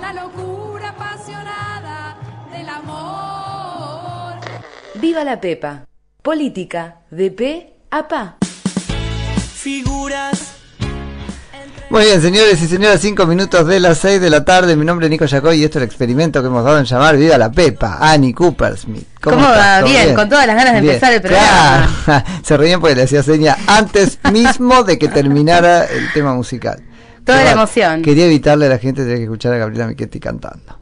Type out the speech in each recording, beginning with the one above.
la locura apasionada del amor. Viva la Pepa. Política de P a PA. Figuras. Muy bien, señores y señoras, cinco minutos de las 6 de la tarde. Mi nombre es Nico Yacoy y esto es el experimento que hemos dado en llamar Viva la Pepa, Annie Cooper Smith. ¿Cómo, va? Bien, con todas las ganas de empezar el programa. Se reían porque le hacía seña antes mismo de que terminara el tema musical. Toda la emoción. Quería evitarle a la gente tener que escuchar a Gabriela Miquetti cantando.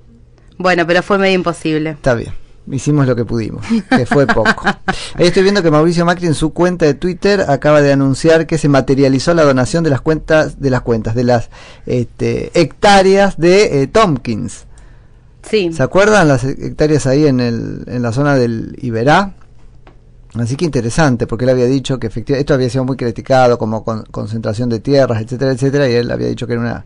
Bueno, pero fue medio imposible. Está bien. Hicimos lo que pudimos, que fue poco. Ahí estoy viendo que Mauricio Macri en su cuenta de Twitter acaba de anunciar que se materializó la donación de las cuentas, de las cuentas, de las este, hectáreas de eh, Tompkins. Sí. ¿Se acuerdan las hectáreas ahí en, el, en la zona del Iberá? Así que interesante, porque él había dicho que efectivamente esto había sido muy criticado como con, concentración de tierras, etcétera, etcétera, y él había dicho que era una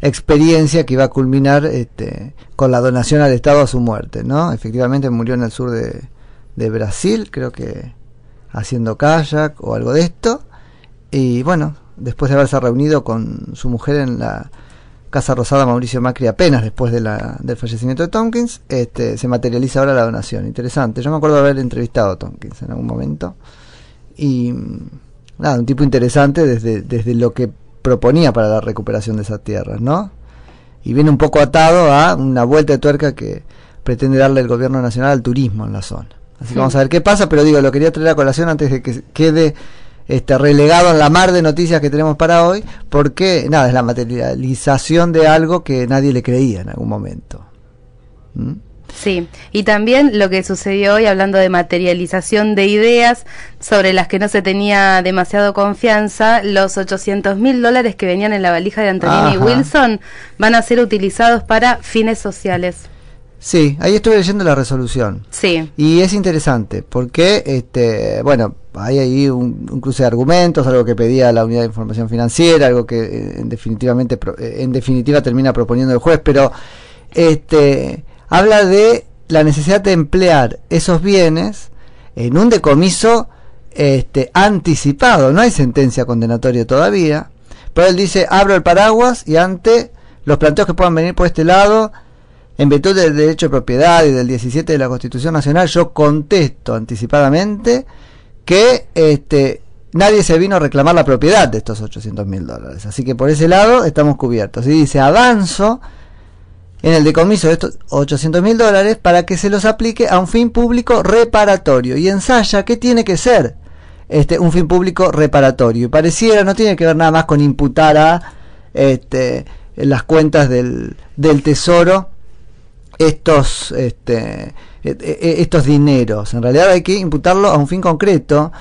experiencia que iba a culminar este, con la donación al Estado a su muerte, ¿no? Efectivamente murió en el sur de, de Brasil, creo que haciendo kayak o algo de esto, y bueno, después de haberse reunido con su mujer en la Casa Rosada Mauricio Macri apenas después del fallecimiento de Tompkins, este, se materializa ahora la donación. Interesante. Yo me acuerdo haber entrevistado a Tompkins en algún momento. Y mm, nada, un tipo interesante desde, desde lo que proponía para la recuperación de esas tierras, ¿no? Y viene un poco atado a una vuelta de tuerca que pretende darle el gobierno nacional al turismo en la zona. Así que hmm. vamos a ver qué pasa, pero digo, lo quería traer a colación antes de que quede este, relegado en la mar de noticias que tenemos para hoy, porque nada, es la materialización de algo que nadie le creía en algún momento. ¿Mm? Sí, y también lo que sucedió hoy hablando de materialización de ideas sobre las que no se tenía demasiado confianza, los 800 mil dólares que venían en la valija de Antonini Wilson van a ser utilizados para fines sociales. Sí, ahí estuve leyendo la resolución. Sí. Y es interesante, porque, este, bueno, hay ahí un, cruce de argumentos, algo que pedía la Unidad de Información Financiera, algo que eh, en, definitivamente, eh, en definitiva termina proponiendo el juez, pero este, habla de la necesidad de emplear esos bienes en un decomiso este, anticipado. No hay sentencia condenatoria todavía, pero él dice, abro el paraguas y ante los planteos que puedan venir por este lado, en virtud del derecho de propiedad y del 17 de la Constitución Nacional, yo contesto anticipadamente que este, nadie se vino a reclamar la propiedad de estos 800 mil dólares. Así que por ese lado estamos cubiertos. Y dice, avanzo en el decomiso de estos 800 mil dólares para que se los aplique a un fin público reparatorio. Y ensaya qué tiene que ser este, un fin público reparatorio. Y pareciera, no tiene que ver nada más con imputar a este, las cuentas del Tesoro estos, este, e, e, e, estos dineros. En realidad hay que imputarlo a un fin concreto.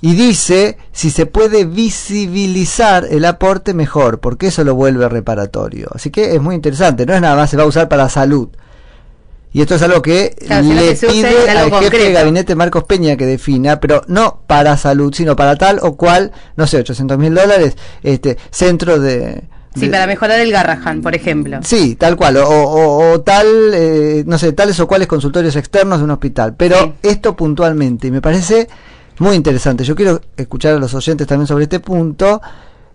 Y dice, si se puede visibilizar el aporte, mejor, porque eso lo vuelve reparatorio. Así que es muy interesante, no es nada más, se va a usar para salud. Y esto es algo que le pide al jefe de gabinete Marcos Peña que defina, pero no para salud, sino para tal o cual, no sé, 800 mil dólares, este, centro de, Sí, para mejorar el Garrahan, por ejemplo. Sí, tal cual, o, tal, eh, no sé, tales o cuales consultorios externos de un hospital. Pero esto puntualmente, y me parece muy interesante. Yo quiero escuchar a los oyentes también sobre este punto.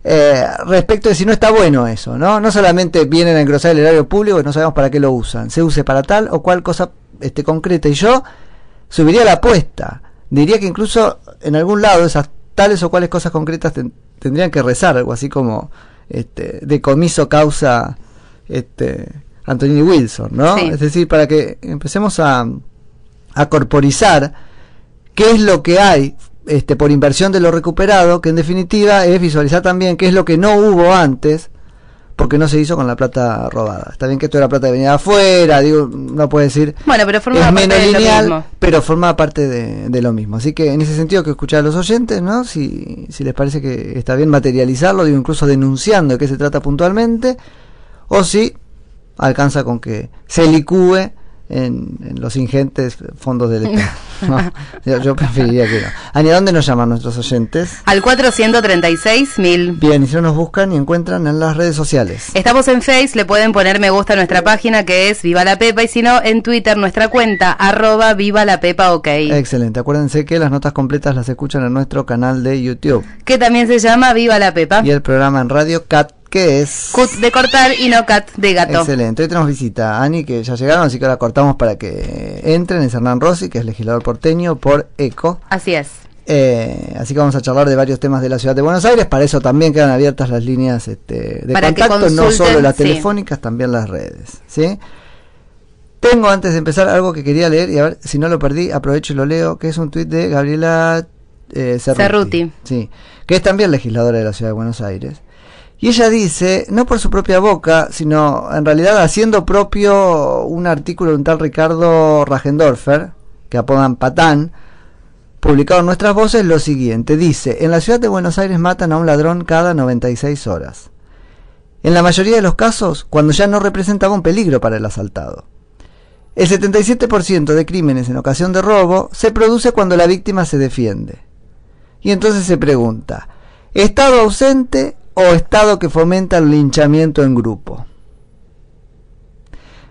Eh, respecto de si no está bueno eso, ¿no? No solamente vienen a engrosar el erario público y no sabemos para qué lo usan, se use para tal o cual cosa este, concreta. Y yo subiría la apuesta, diría que incluso en algún lado esas tales o cuales cosas concretas tendrían que rezar, algo así como este, decomiso causa este, Anthony Wilson, ¿no? Es decir, para que empecemos a, a corporizar qué es lo que hay este, por inversión de lo recuperado, que en definitiva es visualizar también qué es lo que no hubo antes porque no se hizo con la plata robada. Está bien que esto era plata que venía de afuera, digo, no puede decir. Bueno, pero forma parte menos lineal, pero forma parte de, lo mismo. Así que en ese sentido que escuchar a los oyentes, ¿no? Si, si les parece que está bien materializarlo, digo, incluso denunciando de qué se trata puntualmente, o si alcanza con que se licúe en, los ingentes fondos del Estado. yo, preferiría que no. Ani, ¿a dónde nos llaman nuestros oyentes? Al 436.000. mil. Bien, y si no nos buscan y encuentran en las redes sociales. Estamos en Face, le pueden poner me gusta a nuestra página que es Viva la Pepa y si no, en Twitter nuestra cuenta arroba Viva la Pepa OK. Excelente, acuérdense que las notas completas las escuchan en nuestro canal de YouTube. Que también se llama Viva la Pepa. Y el programa en radio CAT ¿Qué es? Cut de cortar y no cat de gato. Excelente. Hoy tenemos visita a Ani, que ya llegaron, así que ahora cortamos para que entren. Es Hernán Rossi, que es legislador porteño por ECO. Así es. Eh, así que vamos a charlar de varios temas de la ciudad de Buenos Aires. Para eso también quedan abiertas las líneas este, de contacto, no solo las telefónicas, también las redes. ¿sí? Tengo antes de empezar algo que quería leer y a ver si no lo perdí, aprovecho y lo leo, que es un tuit de Gabriela eh, Cerruti, Cerruti. Sí, que es también legisladora de la ciudad de Buenos Aires y ella dice, no por su propia boca, sino en realidad haciendo propio un artículo de un tal Ricardo Rajendorfer, que apodan Patán, publicado en Nuestras Voces, lo siguiente. Dice, en la ciudad de Buenos Aires matan a un ladrón cada 96 horas. En la mayoría de los casos, cuando ya no representaba un peligro para el asaltado. El 77% de crímenes en ocasión de robo se produce cuando la víctima se defiende. Y entonces se pregunta, ¿estado ausente o Estado que fomenta el linchamiento en grupo.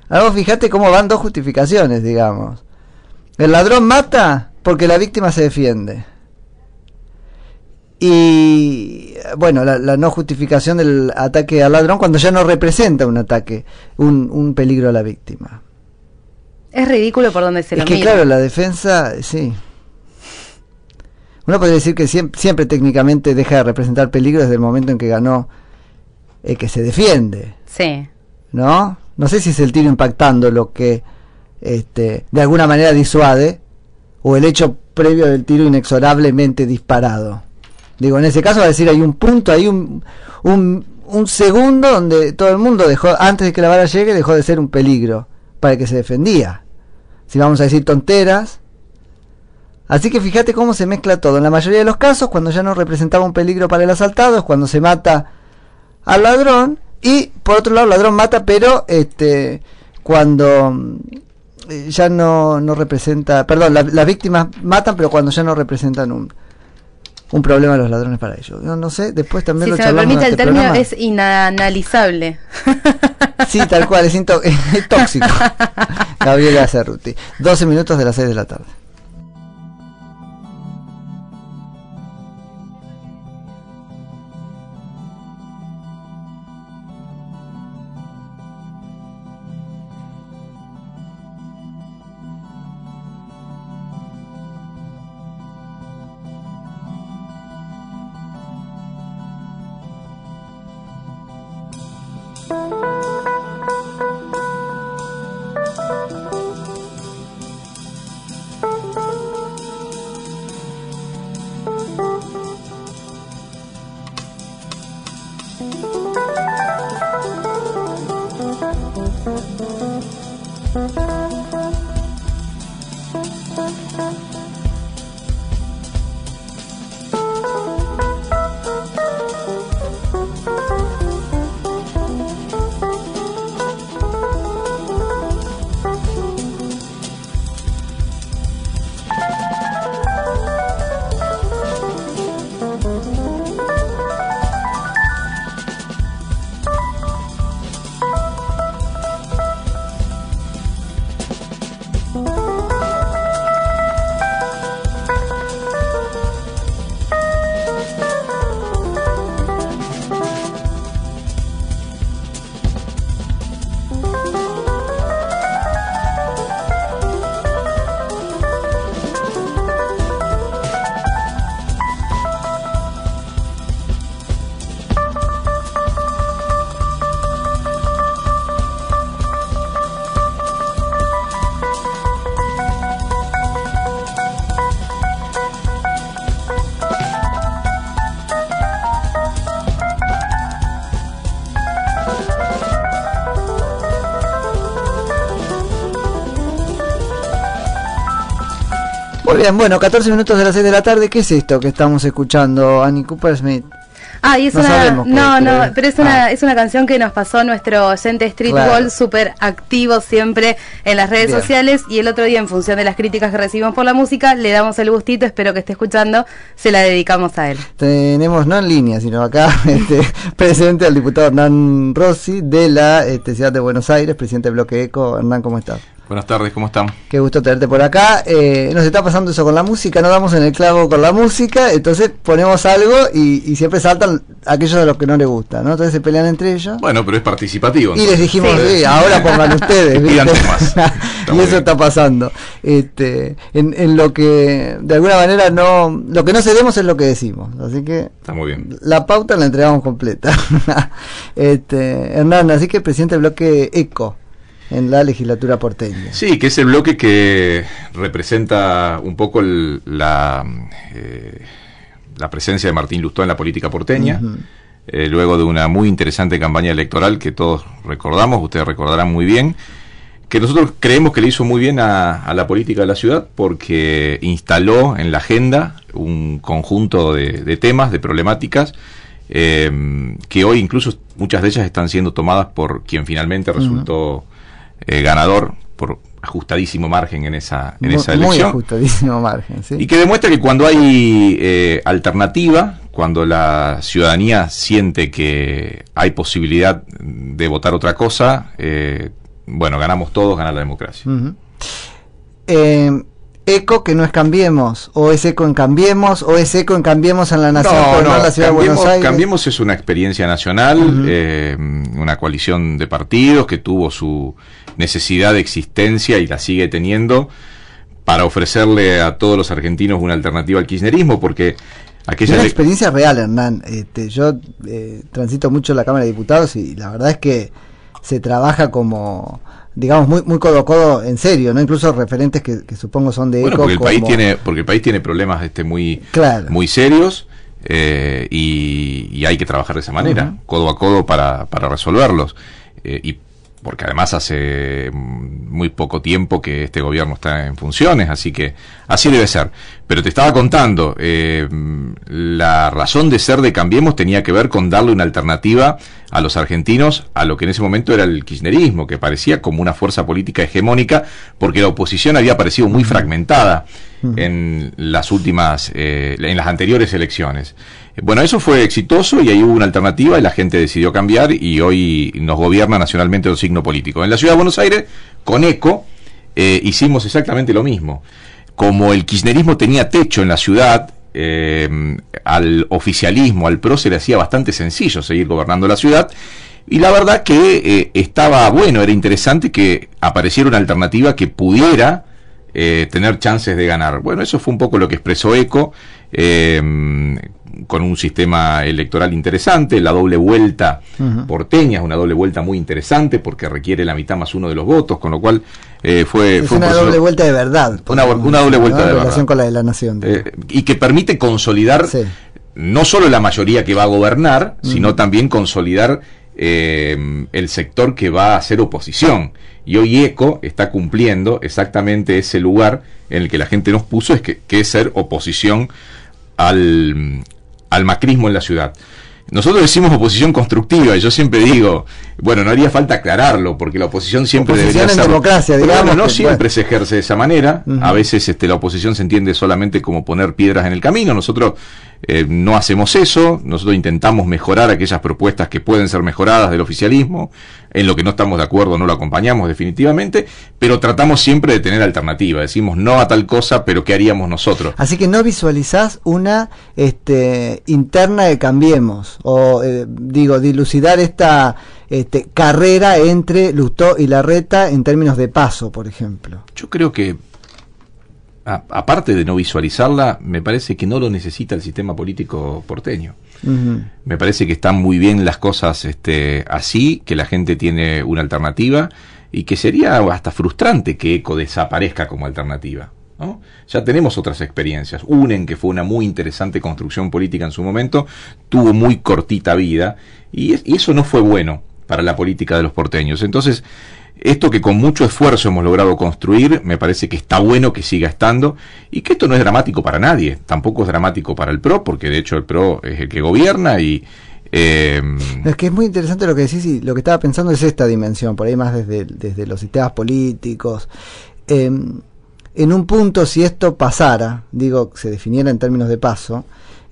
Ahora fíjate cómo van dos justificaciones, digamos. El ladrón mata porque la víctima se defiende. Y bueno, la, no justificación del ataque al ladrón cuando ya no representa un ataque, un, peligro a la víctima. Es ridículo por donde se lo Es que claro, la defensa, sí. Uno podría decir que siempre, técnicamente deja de representar peligro desde el momento en que ganó el que se defiende. Sí. ¿No? No sé si es el tiro impactando lo que este, de alguna manera disuade o el hecho previo del tiro inexorablemente disparado. Digo, en ese caso va a decir hay un punto, hay un, un, un segundo donde todo el mundo dejó, antes de que la bala llegue, dejó de ser un peligro para el que se defendía. Si vamos a decir tonteras, Así que fíjate cómo se mezcla todo. En la mayoría de los casos, cuando ya no representaba un peligro para el asaltado, es cuando se mata al ladrón. Y por otro lado, el ladrón mata, pero este, cuando mm, ya no, no representa. Perdón, las víctimas matan, pero cuando ya no representan un, un problema a los ladrones para ellos. No, no sé, después también si lo se permite el término, es inanalizable. Sí, tal cual, es, es tóxico. Gabriela Cerruti. 12 minutos de las 6 de la tarde. bien, bueno, 14 minutos de las 6 de la tarde. ¿Qué es esto que estamos escuchando, Annie Cooper Smith? Ah, y es una. no, no, pero es una, ah. es una canción que nos pasó nuestro oyente Street Ball, súper activo siempre en las redes sociales. Y el otro día, en función de las críticas que recibimos por la música, le damos el gustito. Espero que esté escuchando. Se la dedicamos a él. Tenemos, no en línea, sino acá, este, presente al diputado Hernán Rossi de la este, ciudad de Buenos Aires, presidente del Bloque ECO. Hernán, ¿cómo estás? Buenas tardes, ¿cómo están? Qué gusto tenerte por acá. Eh, nos está pasando eso con la música, no damos en el clavo con la música, entonces ponemos algo y, siempre saltan aquellos de los que no les gusta, ¿no? Entonces se pelean entre ellos. Bueno, pero es participativo. Y les dijimos, ahora pongan ustedes. más. y eso está pasando. Este, en, lo que de alguna manera no, lo que no cedemos es lo que decimos, así que. Está muy bien. La pauta la entregamos completa. Este, Hernán, así que presidente del bloque ECO en la legislatura porteña. Sí, que es el bloque que representa un poco la, eh, la presencia de Martín Lustó en la política porteña. Eh, luego de una muy interesante campaña electoral que todos recordamos, ustedes recordarán muy bien, que nosotros creemos que le hizo muy bien a, la política de la ciudad porque instaló en la agenda un conjunto de, temas, de problemáticas, eh, que hoy incluso muchas de ellas están siendo tomadas por quien finalmente resultó eh, ganador por ajustadísimo margen en esa, en esa elección. Muy ajustadísimo margen, sí. Y que demuestra que cuando hay eh, alternativa, cuando la ciudadanía siente que hay posibilidad de votar otra cosa, eh, bueno, ganamos todos, gana la democracia eco que no es Cambiemos, o es eco en Cambiemos, o es eco en Cambiemos en la Nación, en la Ciudad de Buenos Cambiemos es una experiencia nacional, eh, una coalición de partidos que tuvo su necesidad de existencia y la sigue teniendo para ofrecerle a todos los argentinos una alternativa al kirchnerismo, porque aquella... Es una experiencia real, Hernán. Este, yo eh, transito mucho la Cámara de Diputados y la verdad es que se trabaja como digamos, muy, muy codo a codo en serio, ¿no? Incluso referentes que, supongo son de ECO. Porque el, país tiene, porque el país tiene problemas este, muy, muy serios eh, y, hay que trabajar de esa manera, codo a codo para, para resolverlos. Eh, y porque además hace mm, muy poco tiempo que este gobierno está en funciones, así que así debe ser. Pero te estaba contando, eh, la razón de ser de Cambiemos tenía que ver con darle una alternativa a los argentinos a lo que en ese momento era el kirchnerismo, que parecía como una fuerza política hegemónica, porque la oposición había parecido muy fragmentada en las últimas, eh, en las anteriores elecciones. Eh, bueno, eso fue exitoso y ahí hubo una alternativa y la gente decidió cambiar y hoy nos gobierna nacionalmente un signo político. En la ciudad de Buenos Aires, con ECO, eh, hicimos exactamente lo mismo. Como el kirchnerismo tenía techo en la ciudad, eh, al oficialismo, al PRO se le hacía bastante sencillo seguir gobernando la ciudad. Y la verdad que estaba bueno, era interesante que apareciera una alternativa que pudiera tener chances de ganar. Bueno, eso fue un poco lo que expresó ECO con un sistema electoral interesante, la doble vuelta porteña es una doble vuelta muy interesante porque requiere la mitad más uno de los votos, con lo cual eh, fue... una doble vuelta de verdad. Una, doble vuelta de de en relación con la de la nación. Eh, y que permite consolidar no solo la mayoría que va a gobernar, sino también consolidar eh, el sector que va a hacer oposición. Y hoy ECO está cumpliendo exactamente ese lugar en el que la gente nos puso, es que, que es ser oposición al, al macrismo en la ciudad. Nosotros decimos oposición constructiva, y yo siempre digo, bueno, no haría falta aclararlo, porque la oposición siempre oposición debería en ser... democracia, digamos. no siempre se ejerce de esa manera, a veces este, la oposición se entiende solamente como poner piedras en el camino, nosotros eh, no hacemos eso, nosotros intentamos mejorar aquellas propuestas que pueden ser mejoradas del oficialismo, en lo que no estamos de acuerdo no lo acompañamos definitivamente, pero tratamos siempre de tener alternativa, decimos no a tal cosa, pero ¿qué haríamos nosotros? Así que no visualizás una este, interna de Cambiemos, o eh, digo, dilucidar esta este, carrera entre Lutó y Larreta en términos de paso, por ejemplo. Yo creo que aparte de no visualizarla, me parece que no lo necesita el sistema político porteño. Me parece que están muy bien las cosas este, así, que la gente tiene una alternativa y que sería hasta frustrante que ECO desaparezca como alternativa. ¿no? Ya tenemos otras experiencias. UNEN, que fue una muy interesante construcción política en su momento, tuvo muy cortita vida y eso no fue bueno para la política de los porteños. Entonces, esto que con mucho esfuerzo hemos logrado construir, me parece que está bueno que siga estando y que esto no es dramático para nadie, tampoco es dramático para el PRO, porque de hecho el PRO es el que gobierna y... Em, es que es muy interesante lo que decís y lo que estaba pensando es esta dimensión, por ahí más desde, desde los sistemas políticos. Em, en un punto, si esto pasara, digo, se definiera en términos de paso,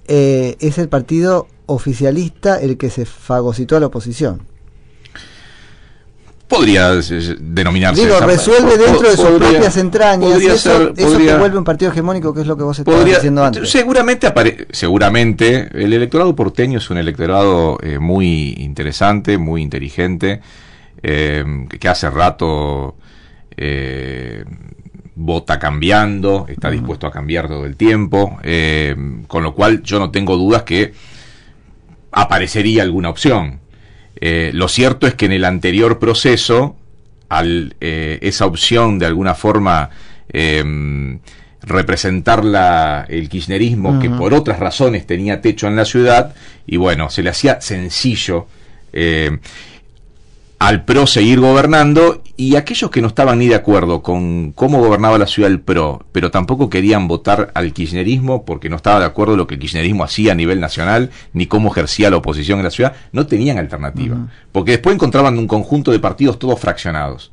eh, es el partido oficialista el que se fagocitó a la oposición podría denominarse. Digo, resuelve dentro de sus propias entrañas. eso, te vuelve un partido hegemónico, que es lo que vos estás diciendo antes. Seguramente, apare, seguramente el electorado porteño es un electorado eh, muy interesante, muy inteligente, eh, que hace rato eh, vota cambiando, está dispuesto a cambiar todo el tiempo, con lo cual yo no tengo dudas que aparecería alguna opción. Eh, lo cierto es que en el anterior proceso, eh, esa opción de alguna forma em, representar el kirchnerismo que por otras razones tenía techo en la ciudad, y bueno, se le hacía sencillo. Eh, al PRO seguir gobernando y aquellos que no estaban ni de acuerdo con cómo gobernaba la ciudad el PRO, pero tampoco querían votar al kirchnerismo porque no estaba de acuerdo con lo que el kirchnerismo hacía a nivel nacional ni cómo ejercía la oposición en la ciudad, no tenían alternativa, porque después encontraban un conjunto de partidos todos fraccionados.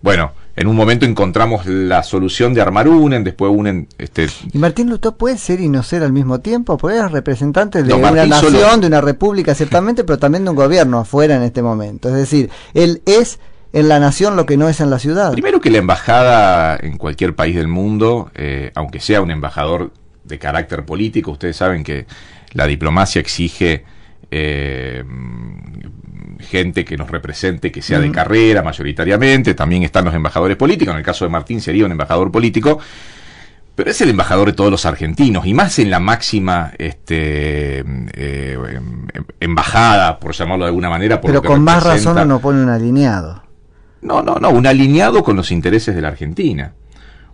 Bueno, en un momento encontramos la solución de armar UNEN, después UNEN... Este, ¿Y Martín Lutó puede ser y no ser al mismo tiempo? Porque ser representante de una nación, de una república, ciertamente, pero también de un gobierno afuera en este momento. Es decir, él es en la nación lo que no es en la ciudad. Primero que la embajada en cualquier país del mundo, eh, aunque sea un embajador de carácter político, ustedes saben que la diplomacia exige... Eh, gente que nos represente, que sea de carrera mayoritariamente, también están los embajadores políticos, en el caso de Martín sería un embajador político, pero es el embajador de todos los argentinos, y más en la máxima este, eh, embajada, por llamarlo de alguna manera. pero con más razón no nos pone un alineado. No, no, no, un alineado con los intereses de la Argentina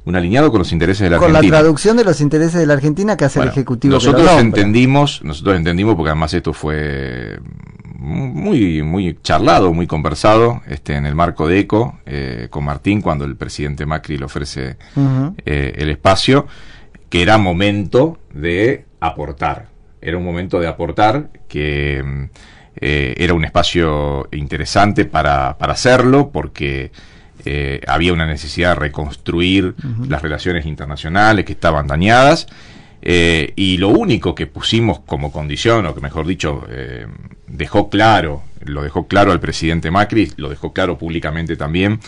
un alineado con los intereses de la Argentina. Con la traducción de los intereses de la Argentina que hace el Ejecutivo. Nosotros entendimos, nosotros entendimos, porque además esto fue muy, muy charlado, muy conversado este, en el marco de ECO eh, con Martín cuando el presidente Macri le ofrece eh, el espacio, que era momento de aportar. Era un momento de aportar que eh, era un espacio interesante para, hacerlo porque... había una necesidad de reconstruir las relaciones internacionales que estaban dañadas eh, y lo único que pusimos como condición, o que mejor dicho, eh, dejó claro, lo dejó claro al presidente Macri, lo dejó claro públicamente también,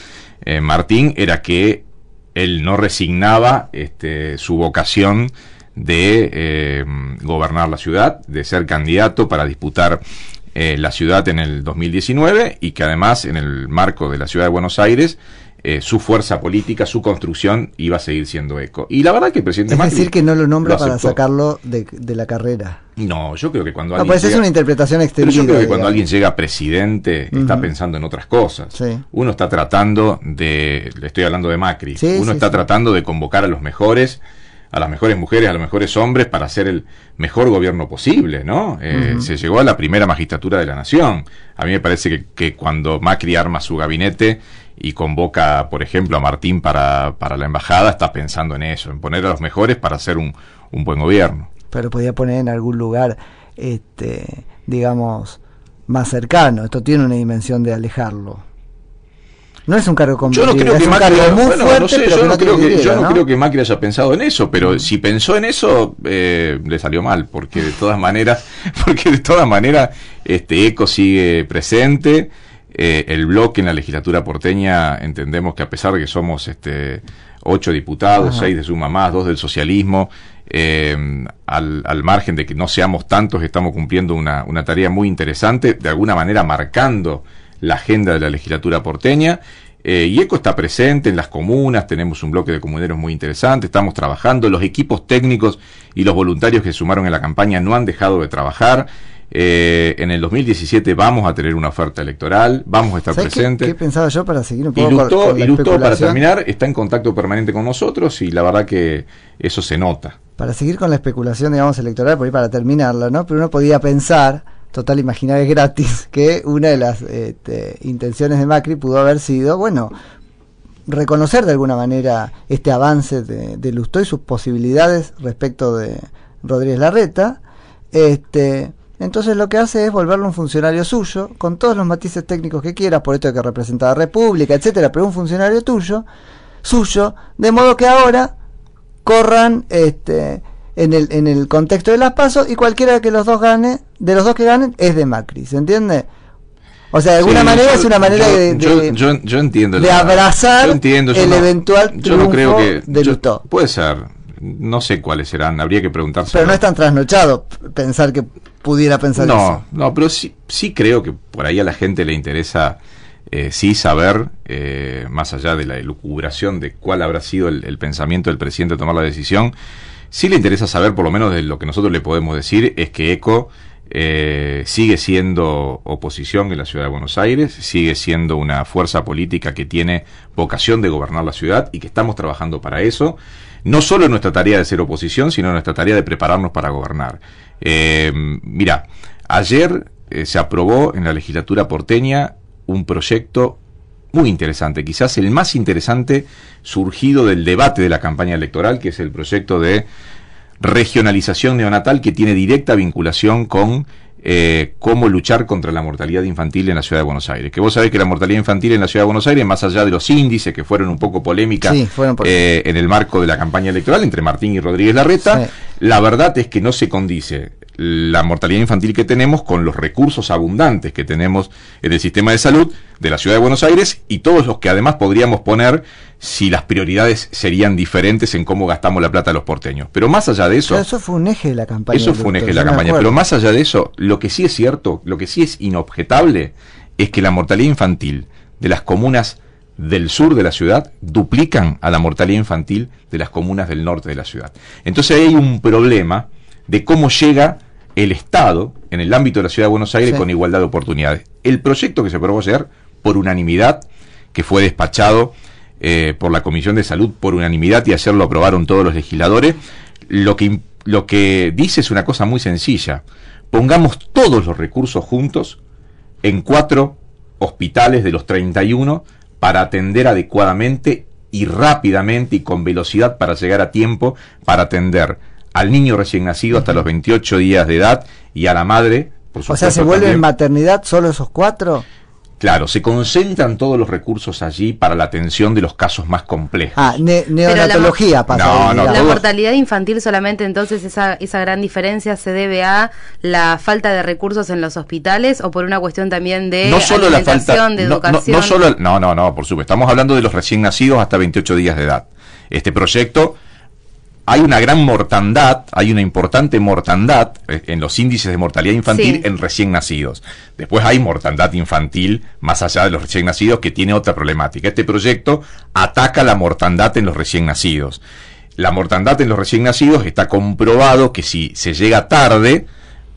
eh, Martín, era que él no resignaba este, su vocación de gobernar la ciudad, de ser candidato para disputar la ciudad en el 2019 y que además en el marco de la ciudad de Buenos Aires eh, su fuerza política, su construcción iba a seguir siendo eco. Y la verdad que el presidente Macri. Es decir, que no lo nombra para sacarlo de, la carrera. No, yo creo que cuando no, alguien. Pues es una interpretación exterior. yo creo que cuando alguien llega presidente está pensando en otras cosas. Uno está tratando de. Le estoy hablando de Macri. uno está tratando de convocar a los mejores a las mejores mujeres, a los mejores hombres para hacer el mejor gobierno posible, ¿no? Eh, se llegó a la primera magistratura de la nación. A mí me parece que, que cuando Macri arma su gabinete y convoca, por ejemplo, a Martín para, para la embajada, está pensando en eso, en poner a los mejores para hacer un, un buen gobierno. Pero podía poner en algún lugar, este, digamos, más cercano. Esto tiene una dimensión de alejarlo. No es un cargo complicado. Yo no creo que Macri, creo, que, Macri haya pensado en eso, pero mm. si pensó en eso, eh, le salió mal, porque de todas maneras, porque de todas maneras, este eco sigue presente. Eh, el bloque en la legislatura porteña entendemos que a pesar de que somos este, ocho diputados, seis de suma más, dos del socialismo, eh, al, margen de que no seamos tantos, estamos cumpliendo una, tarea muy interesante, de alguna manera marcando la agenda de la legislatura porteña. Eh, y ECO está presente en las comunas, tenemos un bloque de comuneros muy interesante, estamos trabajando, los equipos técnicos y los voluntarios que se sumaron en la campaña no han dejado de trabajar. Eh, en el 2017 vamos a tener una oferta electoral, vamos a estar presentes. Qué, qué, pensaba yo para seguir un poco con, y para terminar, está en contacto permanente con nosotros y la verdad que eso se nota. Para seguir con la especulación, digamos, electoral, por ahí para terminarla, ¿no? Pero uno podía pensar, total imaginar es gratis, que una de las este, intenciones de Macri pudo haber sido, bueno, reconocer de alguna manera este avance de, de y sus posibilidades respecto de Rodríguez Larreta, este entonces lo que hace es volverlo un funcionario suyo, con todos los matices técnicos que quieras, por esto de que representa a la República, etcétera, pero un funcionario tuyo, suyo, de modo que ahora corran este, en, el, contexto de las pasos y cualquiera que los dos gane, de los dos que ganen, es de Macri, ¿se entiende? O sea, de alguna manera es una manera de, abrazar el eventual triunfo de puede ser, no sé cuáles serán, habría que preguntarse. Pero no es tan trasnochado pensar que pudiera pensar no, eso. No, pero sí, sí creo que por ahí a la gente le interesa eh, sí saber, eh, más allá de la elucubración de cuál habrá sido el, pensamiento del presidente tomar la decisión, sí le interesa saber, por lo menos de lo que nosotros le podemos decir, es que ECO eh, sigue siendo oposición en la ciudad de Buenos Aires, sigue siendo una fuerza política que tiene vocación de gobernar la ciudad y que estamos trabajando para eso, no solo en nuestra tarea de ser oposición, sino en nuestra tarea de prepararnos para gobernar. Eh, mira, ayer eh, se aprobó en la legislatura porteña un proyecto muy interesante, quizás el más interesante surgido del debate de la campaña electoral, que es el proyecto de regionalización neonatal que tiene directa vinculación con eh, cómo luchar contra la mortalidad infantil en la ciudad de Buenos Aires. Que vos sabés que la mortalidad infantil en la ciudad de Buenos Aires, más allá de los índices que fueron un poco polémicas eh, en el marco de la campaña electoral entre Martín y Rodríguez Larreta, la verdad es que no se condice la mortalidad infantil que tenemos con los recursos abundantes que tenemos en el sistema de salud de la ciudad de Buenos Aires y todos los que además podríamos poner si las prioridades serían diferentes en cómo gastamos la plata a los porteños. Pero más allá de eso... eso fue un eje de la campaña. Eso fue un eje de la campaña. Pero más allá de eso, lo que sí es cierto, lo que sí es inobjetable, es que la mortalidad infantil de las comunas del sur de la ciudad duplican a la mortalidad infantil de las comunas del norte de la ciudad. Entonces hay un problema de cómo llega el Estado en el ámbito de la Ciudad de Buenos Aires con igualdad de oportunidades. El proyecto que se aprobó ayer, por unanimidad, que fue despachado eh, por la Comisión de Salud por unanimidad y ayer lo aprobaron todos los legisladores, lo que, lo que dice es una cosa muy sencilla. Pongamos todos los recursos juntos en cuatro hospitales de los 31 para atender adecuadamente y rápidamente y con velocidad para llegar a tiempo para atender al niño recién nacido hasta los 28 días de edad y a la madre, por supuesto. O sea, ¿se vuelve en maternidad solo esos cuatro? Claro, se concentran todos los recursos allí para la atención de los casos más complejos. Ah, neonatología No, la mortalidad infantil solamente entonces esa, esa gran diferencia se debe a la falta de recursos en los hospitales o por una cuestión también de no la falta, de no, educación. No, no, no, no, por supuesto. Estamos hablando de los recién nacidos hasta 28 días de edad. Este proyecto hay una gran mortandad, hay una importante mortandad eh, en los índices de mortalidad infantil en recién nacidos. Después hay mortandad infantil más allá de los recién nacidos que tiene otra problemática. Este proyecto ataca la mortandad en los recién nacidos. La mortandad en los recién nacidos está comprobado que si se llega tarde,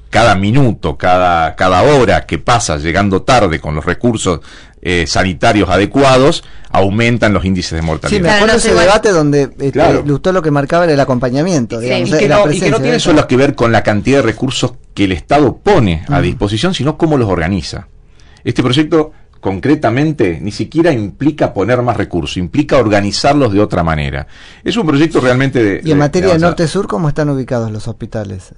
cada minuto, cada, cada hora que pasa llegando tarde con los recursos eh, sanitarios adecuados, aumentan los índices de mortalidad. Sí, me acuerdo ese debate donde este, lo que marcaba era el acompañamiento. y, que no, tiene solo que ver con la cantidad de recursos que el Estado pone a mm. disposición, sino cómo los organiza. Este proyecto concretamente ni siquiera implica poner más recursos, implica organizarlos de otra manera. Es un proyecto realmente de... ¿Y en materia de norte-sur cómo están ubicados los hospitales?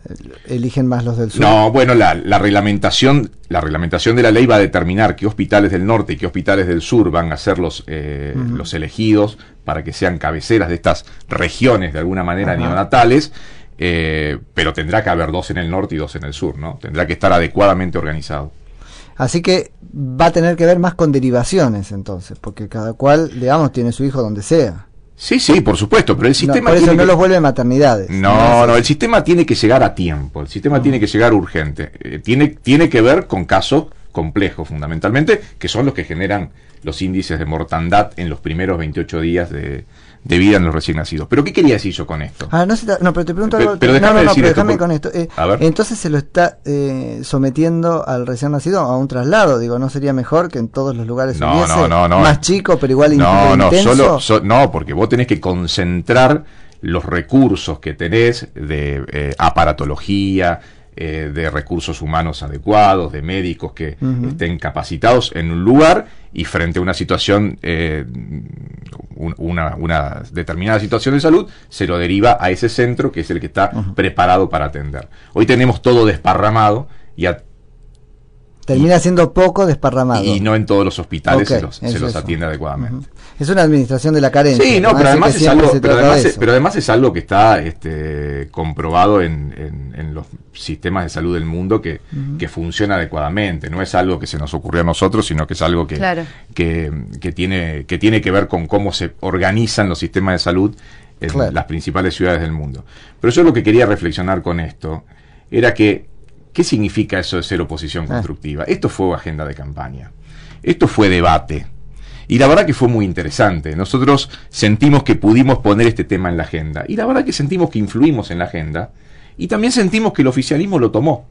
¿Eligen más los del sur? No, bueno, la, reglamentación, la reglamentación de la ley va a determinar qué hospitales del norte y qué hospitales del sur van a ser los, eh, los elegidos para que sean cabeceras de estas regiones de alguna manera neonatales. Eh, pero tendrá que haber dos en el norte y dos en el sur, ¿no? Tendrá que estar adecuadamente organizado. Así que va a tener que ver más con derivaciones entonces, porque cada cual, digamos, tiene su hijo donde sea. Sí, sí, por supuesto, pero el sistema... No, por eso no los vuelve maternidades. No, no, el sistema tiene que llegar a tiempo, el sistema tiene que llegar urgente. Eh, tiene, tiene que ver con casos complejos fundamentalmente, que son los que generan los índices de mortandad en los primeros 28 días de, de vida en los recién nacidos. Pero ¿qué querías decir yo con esto? Ah, no, pero te pregunto algo. déjame con esto. Eh, entonces se lo está eh, sometiendo al recién nacido a un traslado. Digo, ¿no sería mejor que en todos los lugares más chico, pero igual no, no, Solo, no, porque vos tenés que concentrar los recursos que tenés de eh, aparatología, eh, de recursos humanos adecuados, de médicos que estén capacitados en un lugar y frente a una situación, eh, una, una, determinada situación de salud, se lo deriva a ese centro que es el que está preparado para atender. Hoy tenemos todo desparramado y Termina siendo poco desparramado. Y no en todos los hospitales se, los, atiende adecuadamente es una administración de la carencia. Sí, no, pero además, es algo, pero, además algo, que está este, comprobado en, los sistemas de salud del mundo que, funciona adecuadamente. No es algo que se nos ocurrió a nosotros, sino que es algo que, que, tiene, que tiene que ver con cómo se organizan los sistemas de salud en las principales ciudades del mundo. Pero yo lo que quería reflexionar con esto era que, ¿qué significa eso de ser oposición ah. constructiva? Esto fue agenda de campaña, esto fue debate y la verdad que fue muy interesante. Nosotros sentimos que pudimos poner este tema en la agenda. Y la verdad que sentimos que influimos en la agenda. Y también sentimos que el oficialismo lo tomó.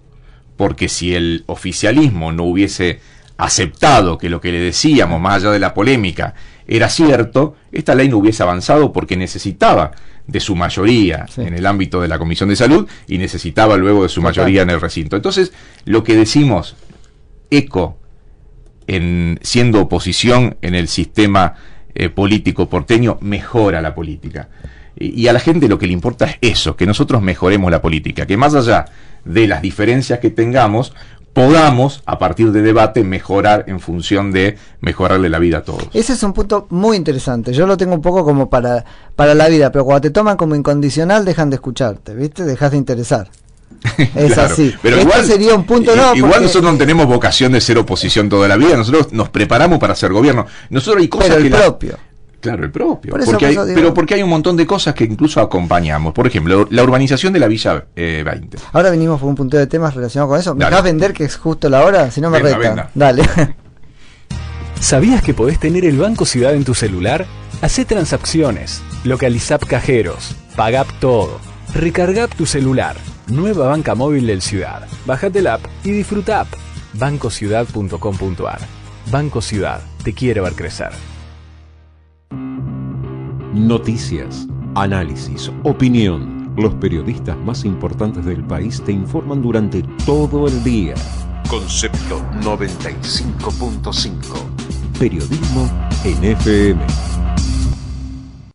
Porque si el oficialismo no hubiese aceptado que lo que le decíamos, más allá de la polémica, era cierto, esta ley no hubiese avanzado porque necesitaba de su mayoría en el ámbito de la Comisión de Salud y necesitaba luego de su mayoría en el recinto. Entonces, lo que decimos, eco en, siendo oposición en el sistema eh, político porteño, mejora la política. Y, a la gente lo que le importa es eso, que nosotros mejoremos la política, que más allá de las diferencias que tengamos, podamos, a partir de debate, mejorar en función de mejorarle la vida a todos. Ese es un punto muy interesante. Yo lo tengo un poco como para, para la vida, pero cuando te toman como incondicional, dejan de escucharte, ¿viste? Dejas de interesar. Es así. Pero igual sería un punto no. Igual nosotros no tenemos vocación de ser oposición toda la vida. Nosotros nos preparamos para ser gobierno. Nosotros hay cosas pero el propio. Claro, el propio. Pero porque hay un montón de cosas que incluso acompañamos. Por ejemplo, la urbanización de la Villa 20. Eh, Ahora venimos por un punto de temas relacionado con eso. ¿Me vas a vender que es justo la hora? Si no me reta. Dale. ¿Sabías que podés tener el Banco Ciudad en tu celular? Hacé transacciones, localiza cajeros, Pagá todo, Recargá tu celular Nueva banca móvil del Ciudad. Bájate la app y disfruta app. bancociudad.com.ar Banco Ciudad te quiere ver crecer. Noticias, análisis, opinión. Los periodistas más importantes del país te informan durante todo el día. Concepto 95.5. Periodismo en FM.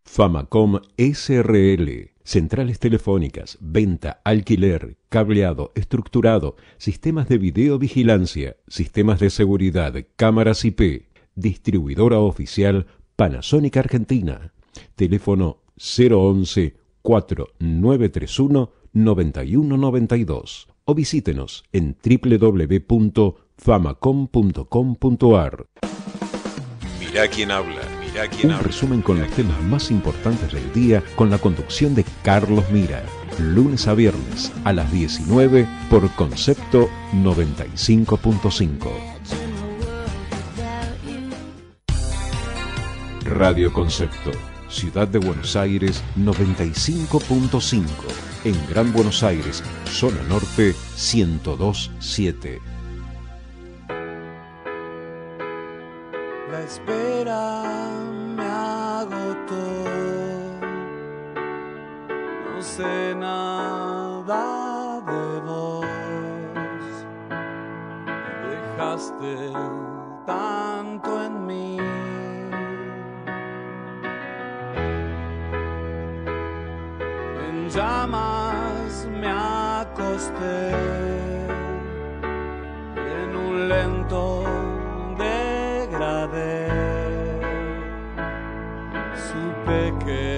Famacom SRL Centrales telefónicas, venta, alquiler, cableado, estructurado, sistemas de videovigilancia, sistemas de seguridad, cámaras IP. Distribuidora oficial Panasonic Argentina. Teléfono 011 4931 9192 o visítenos en www.famacom.com.ar. Mira quién habla un resumen con los temas más importantes del día con la conducción de Carlos Mira. Lunes a viernes a las 19 por concepto 95.5. Radio Concepto, Ciudad de Buenos Aires 95.5. En Gran Buenos Aires, zona norte 1027. La espera. no sé nada de vos. Dejaste tanto en mí. En llamas me acosté en un lento degradé. Supe que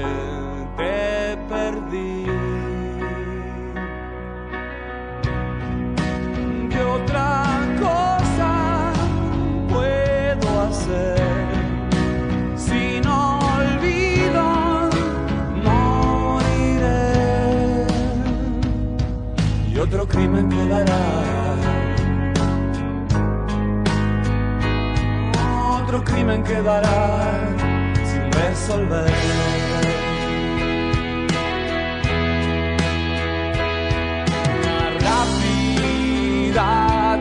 me quedará. Otro crimen quedará sin resolver.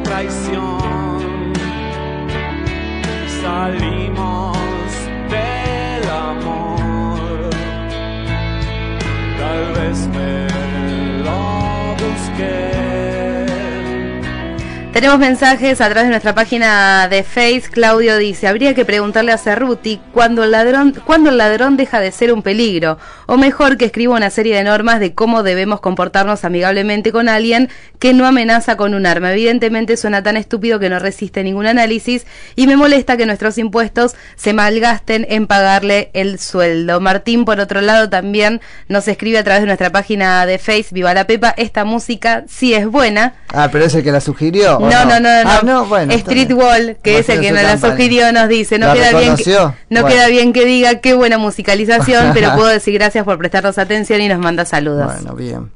traición. Salimos. Tenemos mensajes a través de nuestra página de Face. Claudio dice, habría que preguntarle a Cerruti cuándo el ladrón, cuando el ladrón deja de ser un peligro. O mejor que escriba una serie de normas de cómo debemos comportarnos amigablemente con alguien que no amenaza con un arma. Evidentemente suena tan estúpido que no resiste ningún análisis y me molesta que nuestros impuestos se malgasten en pagarle el sueldo. Martín, por otro lado, también nos escribe a través de nuestra página de Face, Viva la Pepa, esta música sí es buena. Ah, pero es el que la sugirió. No, no, no, no. Ah, Street Wall, que es el que nos la sugirió, nos dice, no, queda bien, que, no queda bien que diga qué buena musicalización, pero puedo decir gracias por prestarnos atención y nos manda saludos. Bueno, bien.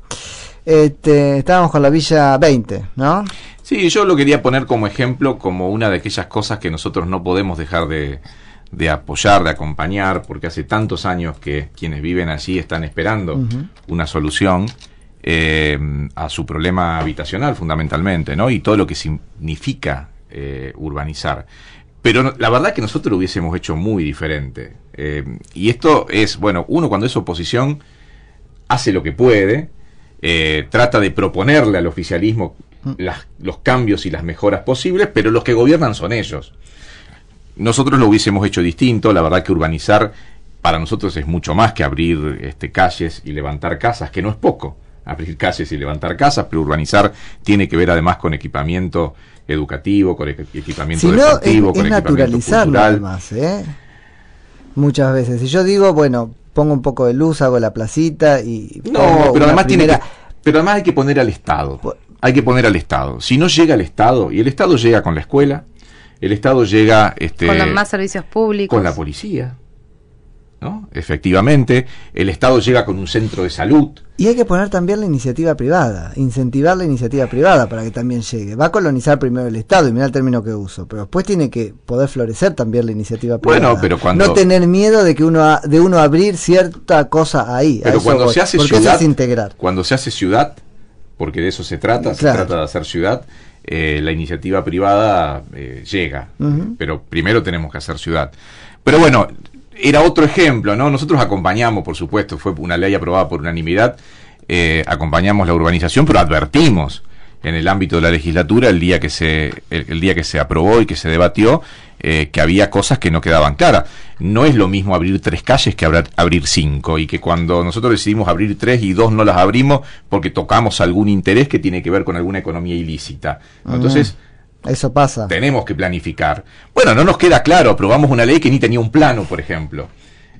Este, estábamos con la Villa 20, ¿no? Sí, yo lo quería poner como ejemplo, como una de aquellas cosas que nosotros no podemos dejar de, apoyar, de acompañar, porque hace tantos años que quienes viven allí están esperando una solución. Eh, a su problema habitacional fundamentalmente, ¿no? Y todo lo que significa eh, urbanizar. Pero la verdad que nosotros lo hubiésemos hecho muy diferente. Eh, y esto es, bueno, uno cuando es oposición hace lo que puede, trata de proponerle al oficialismo mm. los cambios y las mejoras posibles, pero los que gobiernan son ellos. Nosotros lo hubiésemos hecho distinto, la verdad que urbanizar para nosotros es mucho más que abrir este, calles y levantar casas, que no es poco abrir calles y levantar casas, pero urbanizar tiene que ver además con equipamiento educativo, con equipamiento si con naturalizarlo además, ¿eh? Muchas veces. Si yo digo, bueno, pongo un poco de luz, hago la placita y... No, pero además tiene Pero además hay que poner al Estado. Hay que poner al Estado. Si no llega al Estado, y el Estado llega con la escuela, el Estado llega... Este, con los más servicios públicos. Con la policía Efectivamente, el Estado llega con un centro de salud. Y hay que poner también la iniciativa privada, incentivar la iniciativa privada para que también llegue. Va a colonizar primero el Estado, y mira el término que uso, pero después tiene que poder florecer también la iniciativa privada. Bueno, pero No tener miedo de que uno de uno abrir cierta cosa ahí. Pero cuando se hace ciudad, cuando se hace ciudad, porque de eso se trata, se trata de hacer ciudad, eh, la iniciativa privada eh, llega. Pero primero tenemos que hacer ciudad. Pero bueno, era otro ejemplo, ¿no? Nosotros acompañamos, por supuesto, fue una ley aprobada por unanimidad, eh, acompañamos la urbanización, pero advertimos en el ámbito de la legislatura el día que se, el, día que se aprobó y que se debatió eh, que había cosas que no quedaban claras. No es lo mismo abrir tres calles que abrir, cinco y que cuando nosotros decidimos abrir tres y dos no las abrimos porque tocamos algún interés que tiene que ver con alguna economía ilícita. Entonces... Eso pasa. Tenemos que planificar. Bueno, no nos queda claro, aprobamos una ley que ni tenía un plano, por ejemplo.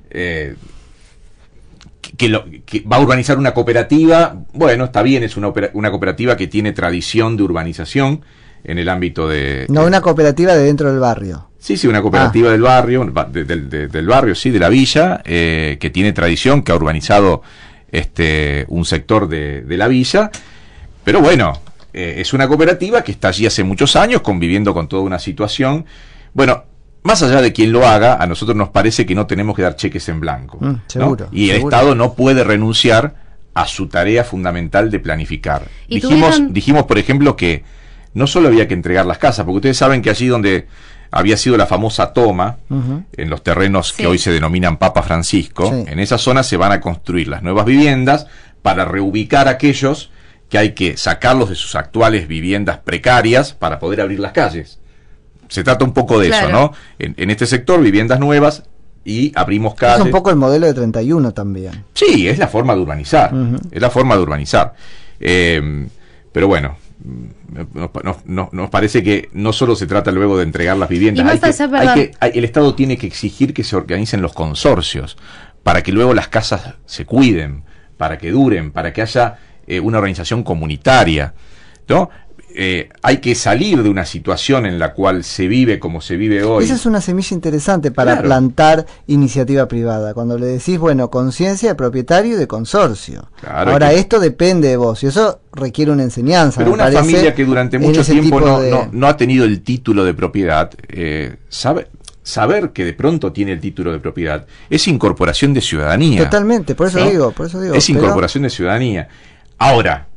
Eh, que, lo, va a urbanizar una cooperativa, bueno, está bien, es una, cooperativa que tiene tradición de urbanización en el ámbito de... No, una cooperativa de dentro del barrio. Sí, sí, una cooperativa ah. del barrio, del barrio, sí, de la villa, eh, que tiene tradición, que ha urbanizado este, un sector de la villa. Pero bueno, eh, es una cooperativa que está allí hace muchos años conviviendo con toda una situación. Bueno, más allá de quien lo haga, a nosotros nos parece que no tenemos que dar cheques en blanco. Mm, y el Estado no puede renunciar a su tarea fundamental de planificar. Dijimos, dijimos, por ejemplo, que no solo había que entregar las casas, porque ustedes saben que allí donde había sido la famosa toma, en los terrenos que hoy se denominan Papa Francisco, en esa zona se van a construir las nuevas viviendas para reubicar a aquellos que hay que sacarlos de sus actuales viviendas precarias para poder abrir las calles. Se trata un poco de eso, ¿no? En, este sector, viviendas nuevas, y abrimos calles. Es un poco el modelo de 31 también. Sí, es la forma de urbanizar. Es la forma de urbanizar. Eh, pero bueno. Nos, parece que no solo se trata luego de entregar las viviendas, que, el Estado tiene que exigir que se organicen los consorcios para que luego las casas se cuiden, para que duren, para que haya eh, una organización comunitaria, ¿no? Eh, hay que salir de una situación en la cual se vive como se vive hoy. Esa es una semilla interesante para plantar iniciativa privada. Cuando le decís, bueno, conciencia de propietario y de consorcio. Ahora, esto depende de vos y eso requiere una enseñanza. Pero una familia que durante mucho tiempo no, no, ha tenido el título de propiedad, eh, sabe, saber que de pronto tiene el título de propiedad es incorporación de ciudadanía. Totalmente, por eso digo, por eso digo. Es incorporación de ciudadanía. Ahora,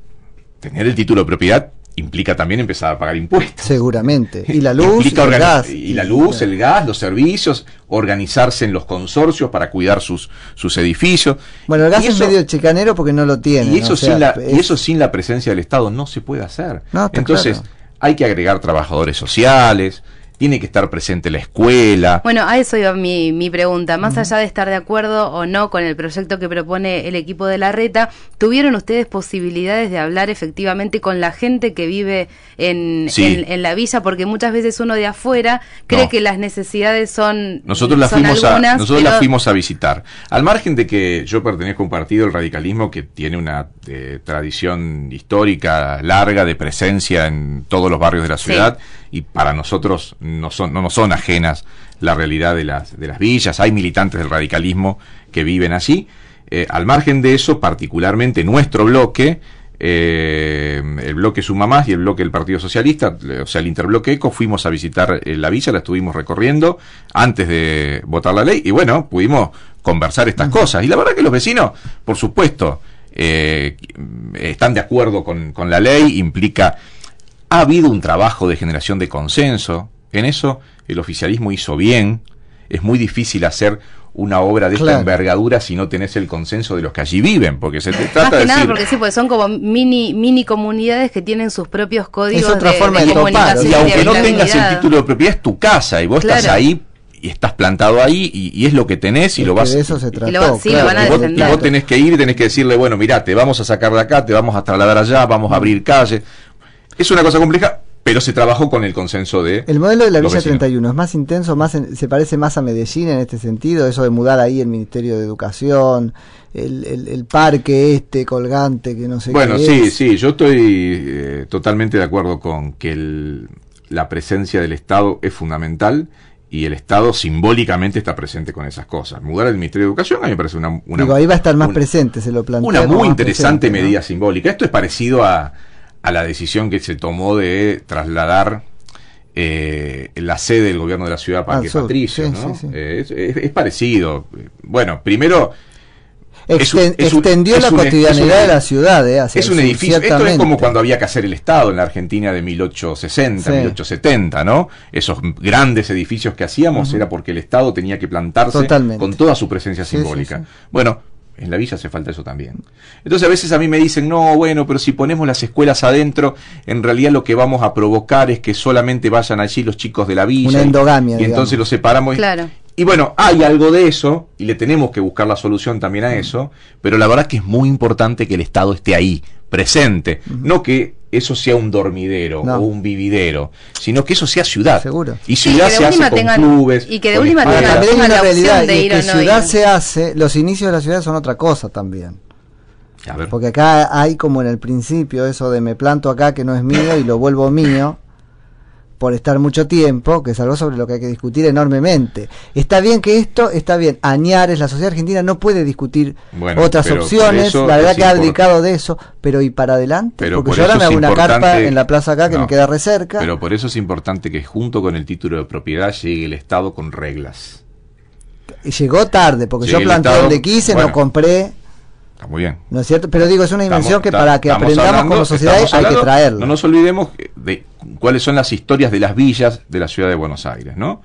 tener el título de propiedad implica también empezar a pagar impuestos. Seguramente. Y la luz, y el gas. la luz, el gas, los servicios, organizarse en los consorcios para cuidar sus, edificios. Bueno, el gas es medio chicanero porque no lo tiene. Y eso, sin la, eso sin la presencia del Estado no se puede hacer. Entonces, hay que agregar trabajadores sociales, tiene que estar presente la escuela. Bueno, a eso iba mi, mi pregunta. Más allá de estar de acuerdo o no con el proyecto que propone el equipo de la reta, ¿tuvieron ustedes posibilidades de hablar efectivamente con la gente que vive en, la villa? Porque muchas veces uno de afuera cree que las necesidades son. Nosotros las, fuimos, a, nosotros las fuimos a visitar. Al margen de que yo pertenezco a un partido, el radicalismo, que tiene una eh, tradición histórica larga de presencia en todos los barrios de la ciudad y para nosotros no, son, no son ajenas la realidad de las, de las villas, hay militantes del radicalismo que viven así eh, al margen de eso, particularmente nuestro bloque, eh, el bloque Más y el bloque del Partido Socialista, eh, o sea, el interbloque ECO, fuimos a visitar la villa, la estuvimos recorriendo antes de votar la ley y bueno, pudimos conversar estas cosas. Y la verdad que los vecinos, por supuesto, están de acuerdo con, con la ley, implica, ha habido un trabajo de generación de consenso, en eso el oficialismo hizo bien. Es muy difícil hacer una obra de esta envergadura si no tenés el consenso de los que allí viven, porque se te trata nada porque son como mini mini comunidades que tienen sus propios códigos de, forma y, aunque no tengas el título de propiedad es tu casa y vos estás ahí y estás plantado ahí y, es lo que tenés y lo vas eso se a vos, y, vos, tenés que ir y tenés que decirle bueno mira, te vamos a sacar de acá te vamos a trasladar allá vamos a abrir calle es una cosa compleja pero se trabajó con el consenso de... El modelo de la Villa 31 es más intenso, más se parece más a Medellín en este sentido, eso de mudar ahí el Ministerio de Educación, el, parque este colgante que no sé bueno, sí, sí, yo estoy eh, totalmente de acuerdo con que la presencia del Estado es fundamental y el Estado simbólicamente está presente con esas cosas. Mudar el Ministerio de Educación a mí me parece una... Digo, ahí va a estar más presente, se lo plantea. Una muy interesante medida simbólica. Esto es parecido a a la decisión que se tomó de trasladar eh, la sede del gobierno de la ciudad a que Patricio. Eh, es, parecido. Bueno, primero. extendió la cotidianidad de la ciudad. Eh, es un edificio. Esto es como cuando había que hacer el Estado en la Argentina de 1860, 1870, ¿no? Esos grandes edificios que hacíamos era porque el Estado tenía que plantarse con toda su presencia simbólica. Bueno, en la villa hace falta eso también. Entonces a veces a mí me dicen, no, bueno, pero si ponemos las escuelas adentro, en realidad lo que vamos a provocar es que solamente vayan allí los chicos de la villa. Y, entonces los separamos. Claro. Y, bueno, hay algo de eso, y le tenemos que buscar la solución también a eso, pero la verdad es que es muy importante que el Estado esté ahí, presente, no que eso sea un dormidero o un vividero, sino que eso sea ciudad. Seguro. Y ciudad se hace con clubes. Y que de última tenga la opción de ciudad se hace, los inicios de la ciudad son otra cosa también. Porque acá hay como en el principio eso de me planto acá que no es mío y lo vuelvo mío por estar mucho tiempo, que es sobre lo que hay que discutir enormemente. Está bien que esto, está bien. Añares, la sociedad argentina no puede discutir otras opciones, la verdad que ha abdicado de eso, pero ¿y para adelante? Porque yo ahora me hago una carpa en la plaza acá que me queda re cerca. Pero por eso es importante que junto con el título de propiedad llegue el Estado con reglas llegó tarde, porque yo planté donde quise, no compré. Está muy bien. ¿No es cierto? Pero digo, es una dimensión que para que aprendamos como sociedad hay que traerla. No nos olvidemos eh, de cuáles son las historias de las villas de la ciudad de Buenos Aires, ¿no?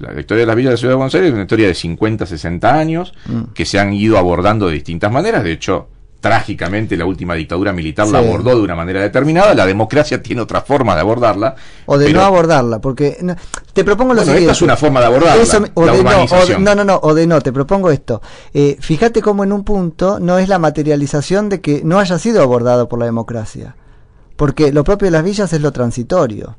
La historia de las villas de la ciudad de Buenos Aires es una historia de 50, 60 años mm. que se han ido abordando de distintas maneras. De hecho, trágicamente la última dictadura militar la abordó de una manera determinada, la democracia tiene otra forma de abordarla. O de no abordarla, porque te propongo lo siguiente. es una forma de abordarla. o de no, no, no, o de no, te propongo esto. Eh, fíjate cómo en un punto no es la materialización de que no haya sido abordado por la democracia, porque lo propio de las villas es lo transitorio.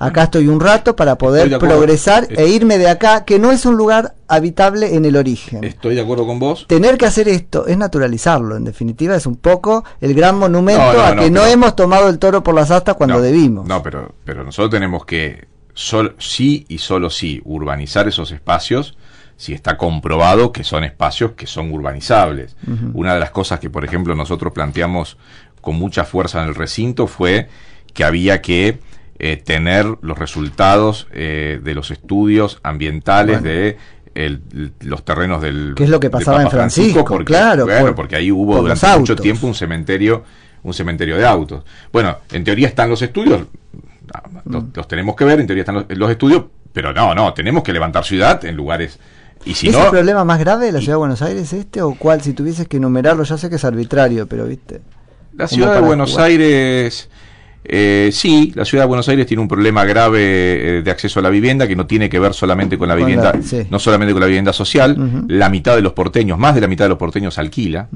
Acá estoy un rato para poder progresar e irme de acá, que no es un lugar habitable en el origen. Estoy de acuerdo con vos. Tener que hacer esto es naturalizarlo, en definitiva, es un poco el gran monumento a que no hemos tomado el toro por las astas cuando debimos. No, pero, pero nosotros tenemos que sol, sí y solo sí urbanizar esos espacios si está comprobado que son espacios que son urbanizables. Una de las cosas que, por ejemplo, nosotros planteamos con mucha fuerza en el recinto fue que había que eh, tener los resultados eh, de los estudios ambientales de los terrenos del qué es lo que pasaba en Francisco, claro porque ahí hubo durante mucho tiempo un cementerio un cementerio de autos bueno en teoría están los estudios ah, mm. los, tenemos que ver en teoría están los, estudios pero no no tenemos que levantar ciudad en lugares y si ¿Es el problema más grave de la ciudad de Buenos Aires este o cuál si tuvieses que enumerarlo ya sé que es arbitrario pero viste la ciudad de Buenos Aires eh, sí, la ciudad de Buenos Aires tiene un problema grave eh, de acceso a la vivienda que no tiene que ver solamente con la vivienda, no solamente con la vivienda social. La mitad de los porteños, más de la mitad de los porteños alquila.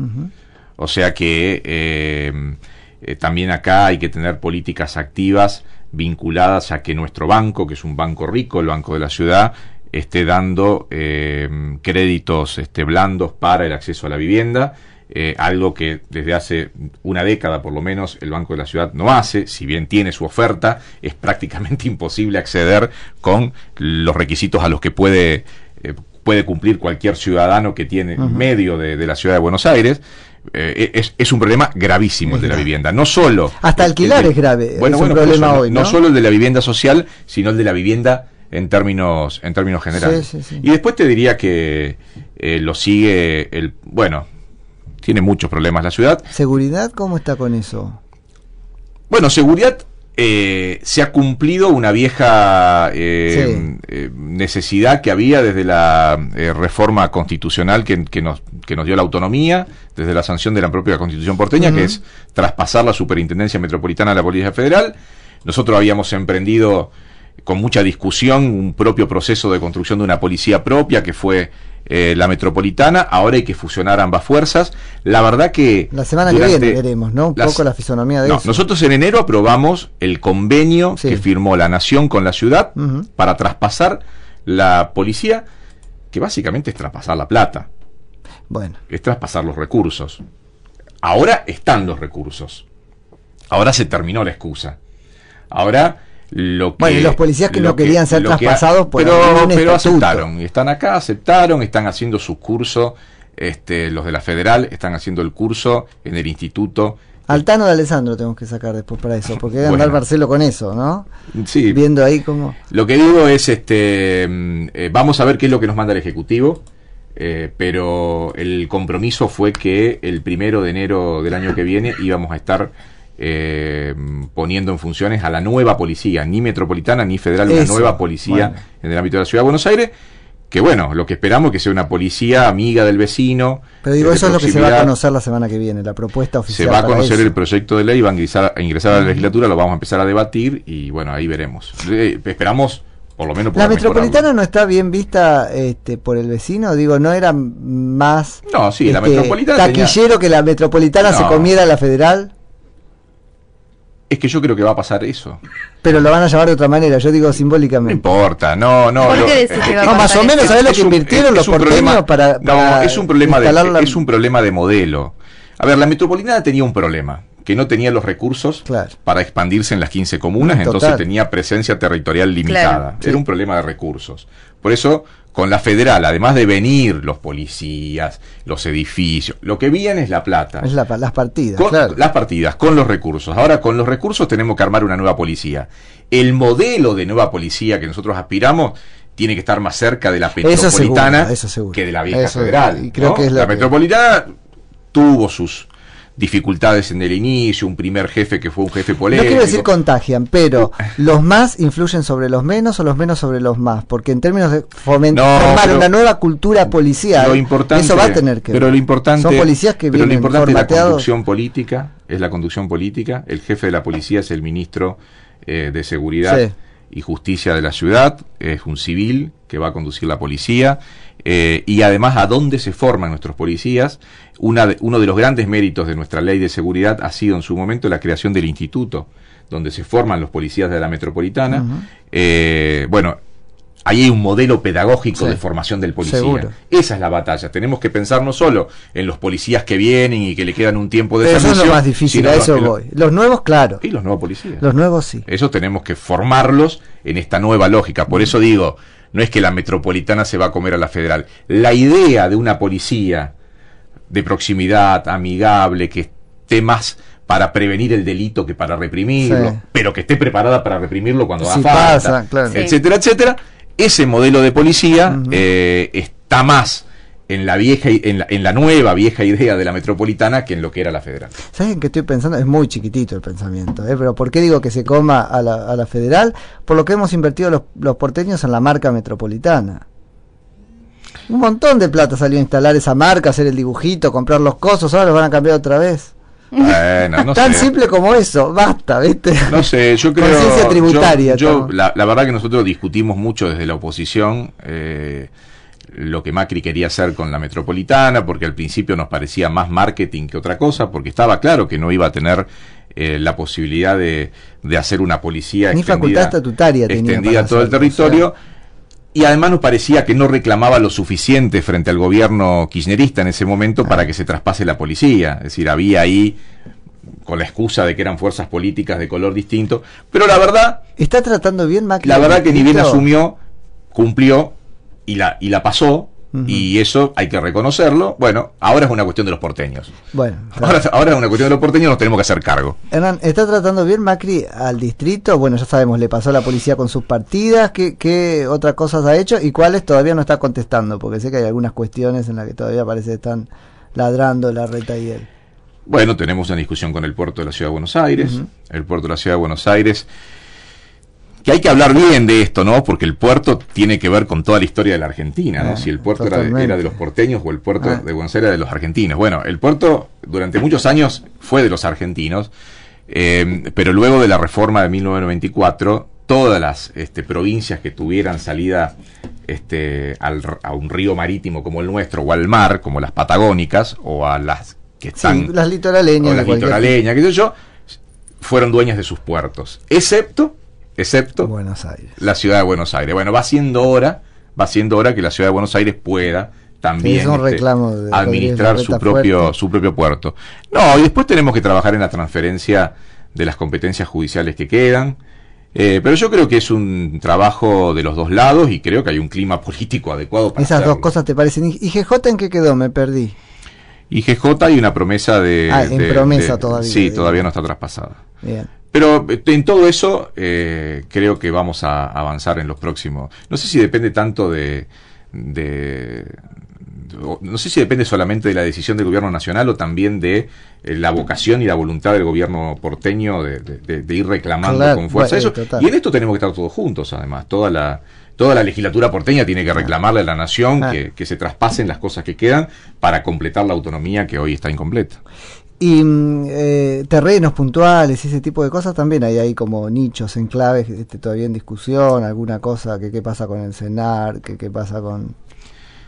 O sea que eh, también acá hay que tener políticas activas vinculadas a que nuestro banco, que es un banco rico, el Banco de la Ciudad, esté dando créditos este, blandos para el acceso a la vivienda eh, algo que desde hace una década por lo menos el Banco de la Ciudad no hace, si bien tiene su oferta, es prácticamente imposible acceder con los requisitos a los que puede, eh, puede cumplir cualquier ciudadano que tiene medio de, la Ciudad de Buenos Aires. Eh, es, un problema gravísimo el de la vivienda. No solo. Hasta alquilar es grave. problema hoy. ¿no? solo el de la vivienda social, sino el de la vivienda en términos, en términos generales. Y después te diría que lo sigue el. Bueno, tiene muchos problemas la ciudad. ¿Seguridad cómo está con eso? Bueno, seguridad eh, se ha cumplido una vieja eh, eh, necesidad que había desde la reforma constitucional que, nos, nos dio la autonomía, desde la sanción de la propia constitución porteña, que es traspasar la superintendencia metropolitana a la Policía Federal. Nosotros habíamos emprendido con mucha discusión un propio proceso de construcción de una policía propia que fue eh, la metropolitana. Ahora hay que fusionar ambas fuerzas. La verdad que. La semana que viene veremos, ¿no? Un poco la fisonomía de no, Nosotros en enero aprobamos el convenio que firmó la Nación con la ciudad para traspasar la policía, que básicamente es traspasar la plata. Bueno. Es traspasar los recursos. Ahora están los recursos. Ahora se terminó la excusa. Ahora bueno, y los policías que no querían ser traspasados, pues, pero, pero aceptaron, y están acá, aceptaron, están haciendo su curso, este, los de la federal están haciendo el curso en el instituto. Altano de Alessandro tenemos que sacar después para eso, porque debe andar Marcelo con eso, ¿no? Sí. Viendo ahí como... Lo que digo es, este, mm, eh, vamos a ver qué es lo que nos manda el Ejecutivo, eh, pero el compromiso fue que el primero de enero del año que viene íbamos a estar eh, poniendo en funciones a la nueva policía, ni metropolitana ni federal, una nueva policía en el ámbito de la Ciudad de Buenos Aires que bueno, lo que esperamos es que sea una policía amiga del vecino. Pero digo, eso es lo que se va a conocer la semana que viene, la propuesta oficial. Se va a conocer el proyecto de ley, va a ingresar, a la legislatura, lo vamos a empezar a debatir y bueno, ahí veremos. Eh, esperamos, por lo menos... La metropolitana no está bien vista este, por el vecino, digo, no era más... No, sí, este, Taquillero que la metropolitana se comiera a la federal. Es que yo creo que va a pasar eso. Pero lo van a llevar de otra manera, yo digo simbólicamente. No importa, no, no. ¿Por no, más o menos, ¿sabes lo que invirtieron los problemas. para, No, es un, problema de, es un problema de modelo. A ver, la metropolitana tenía un problema, que no tenía los recursos para expandirse en las 15 comunas, entonces tenía presencia territorial limitada. Era un problema de recursos. Por eso, con la federal, además de venir los policías, los edificios, lo que viene es la plata. las partidas. Las partidas, con los recursos. Ahora, con los recursos tenemos que armar una nueva policía. El modelo de nueva policía que nosotros aspiramos tiene que estar más cerca de la metropolitana que de la vieja federal. Y creo que es la, metropolitana tuvo sus dificultades en el inicio, un primer jefe que fue un jefe polémico. No quiero decir contagian, pero los más influyen sobre los menos o los menos sobre los más, porque en términos de fomentar una nueva cultura policial, lo eso va a tener que Pero ver. lo importante, Son policías que vienen importante la conducción política, es la conducción política, el jefe de la policía es el ministro eh, de seguridad. y justicia de la ciudad, es un civil que va a conducir la policía, eh, y además a dónde se forman nuestros policías uno de los grandes méritos de nuestra ley de seguridad ha sido en su momento la creación del instituto, donde se forman los policías de la metropolitana. Eh, bueno, ahí hay un modelo pedagógico de formación del policía. Esa es la batalla. Tenemos que pensar no solo en los policías que vienen y que le quedan un tiempo de Eso es lo más difícil, a eso los, voy. Los nuevos, claro. Y los nuevos policías. Los nuevos, sí. eso tenemos que formarlos en esta nueva lógica. Por mm. eso digo, no es que la metropolitana se va a comer a la federal. La idea de una policía de proximidad, amigable, que esté más para prevenir el delito que para reprimirlo, pero que esté preparada para reprimirlo cuando haga falta, pasa, etcétera, etcétera. Ese modelo de policía eh, está más en la vieja en la, nueva vieja idea de la metropolitana que en lo que era la federal. ¿Saben qué estoy pensando? Es muy chiquitito el pensamiento, ¿eh? pero ¿por qué digo que se coma a la, a la federal? Por lo que hemos invertido los, los porteños en la marca metropolitana un montón de plata salió a instalar esa marca, hacer el dibujito, comprar los cosos, ahora los van a cambiar otra vez. no Tan simple como eso, basta, ¿viste? No sé, yo creo. Conciencia tributaria. la, verdad que nosotros discutimos mucho desde la oposición eh, lo que Macri quería hacer con la metropolitana, porque al principio nos parecía más marketing que otra cosa, porque estaba claro que no iba a tener eh, la posibilidad de, hacer una policía Ni facultad estatutaria todo el territorio y además nos parecía que no reclamaba lo suficiente frente al gobierno kirchnerista en ese momento para que se traspase la policía. Es decir, había ahí con la excusa de que eran fuerzas políticas de color distinto, pero la verdad... Está tratando bien Macri. La verdad que ni bien asumió, cumplió y la, y la pasó, y eso hay que reconocerlo. Bueno, ahora es una cuestión de los porteños. Bueno, ahora, ahora, es una cuestión de los porteños, nos tenemos que hacer cargo. Hernán, ¿está tratando bien Macri al distrito? Bueno, ya sabemos, le pasó a la policía con sus partidas. ¿Qué, qué otras cosas ha hecho y cuáles todavía no está contestando? Porque sé que hay algunas cuestiones en las que todavía parece que están ladrando la reta y él. Bueno, tenemos una discusión con el puerto de la Ciudad de Buenos Aires. El puerto de la Ciudad de Buenos Aires que hay que hablar bien de esto, ¿no? Porque el puerto tiene que ver con toda la historia de la Argentina, ¿no? Eh, si el puerto era de, los porteños o el puerto ah. de Buenos Aires era de los argentinos. Bueno, el puerto durante muchos años fue de los argentinos, eh, pero luego de la reforma de 1994, todas las este, provincias que tuvieran salida este, a un río marítimo como el nuestro o al mar, como las patagónicas o a las que están... las litoraleñas. O las litoraleñas, qué sé yo, fueron dueñas de sus puertos, excepto excepto Buenos Aires. la ciudad de Buenos Aires. Bueno, va siendo hora, va siendo hora que la ciudad de Buenos Aires pueda también este, administrar su propio, su propio puerto. No, y después tenemos que trabajar en la transferencia de las competencias judiciales que quedan. Eh, pero yo creo que es un trabajo de los dos lados y creo que hay un clima político adecuado para Esas dos cosas te parecen. ¿Y GJ en qué quedó? Me perdí. Y GJ hay una promesa de. Ah, en promesa todavía. Sí, todavía no está traspasada. Bien. Pero eh, en todo eso eh, creo que vamos a avanzar en los próximos. No sé si depende tanto de, no sé si depende solamente de la decisión del gobierno nacional o también de eh, la vocación y la voluntad del gobierno porteño de, ir reclamando con fuerza eso. Y en esto tenemos que estar todos juntos, además. Toda la, toda la legislatura porteña tiene que ah. reclamarle a la nación ah. que se traspasen las cosas que quedan para completar la autonomía que hoy está incompleta. Y mm, eh, terrenos puntuales y ese tipo de cosas también hay ahí como nichos, enclaves, este, todavía en discusión, alguna cosa, que qué pasa con el cenar, que qué pasa con...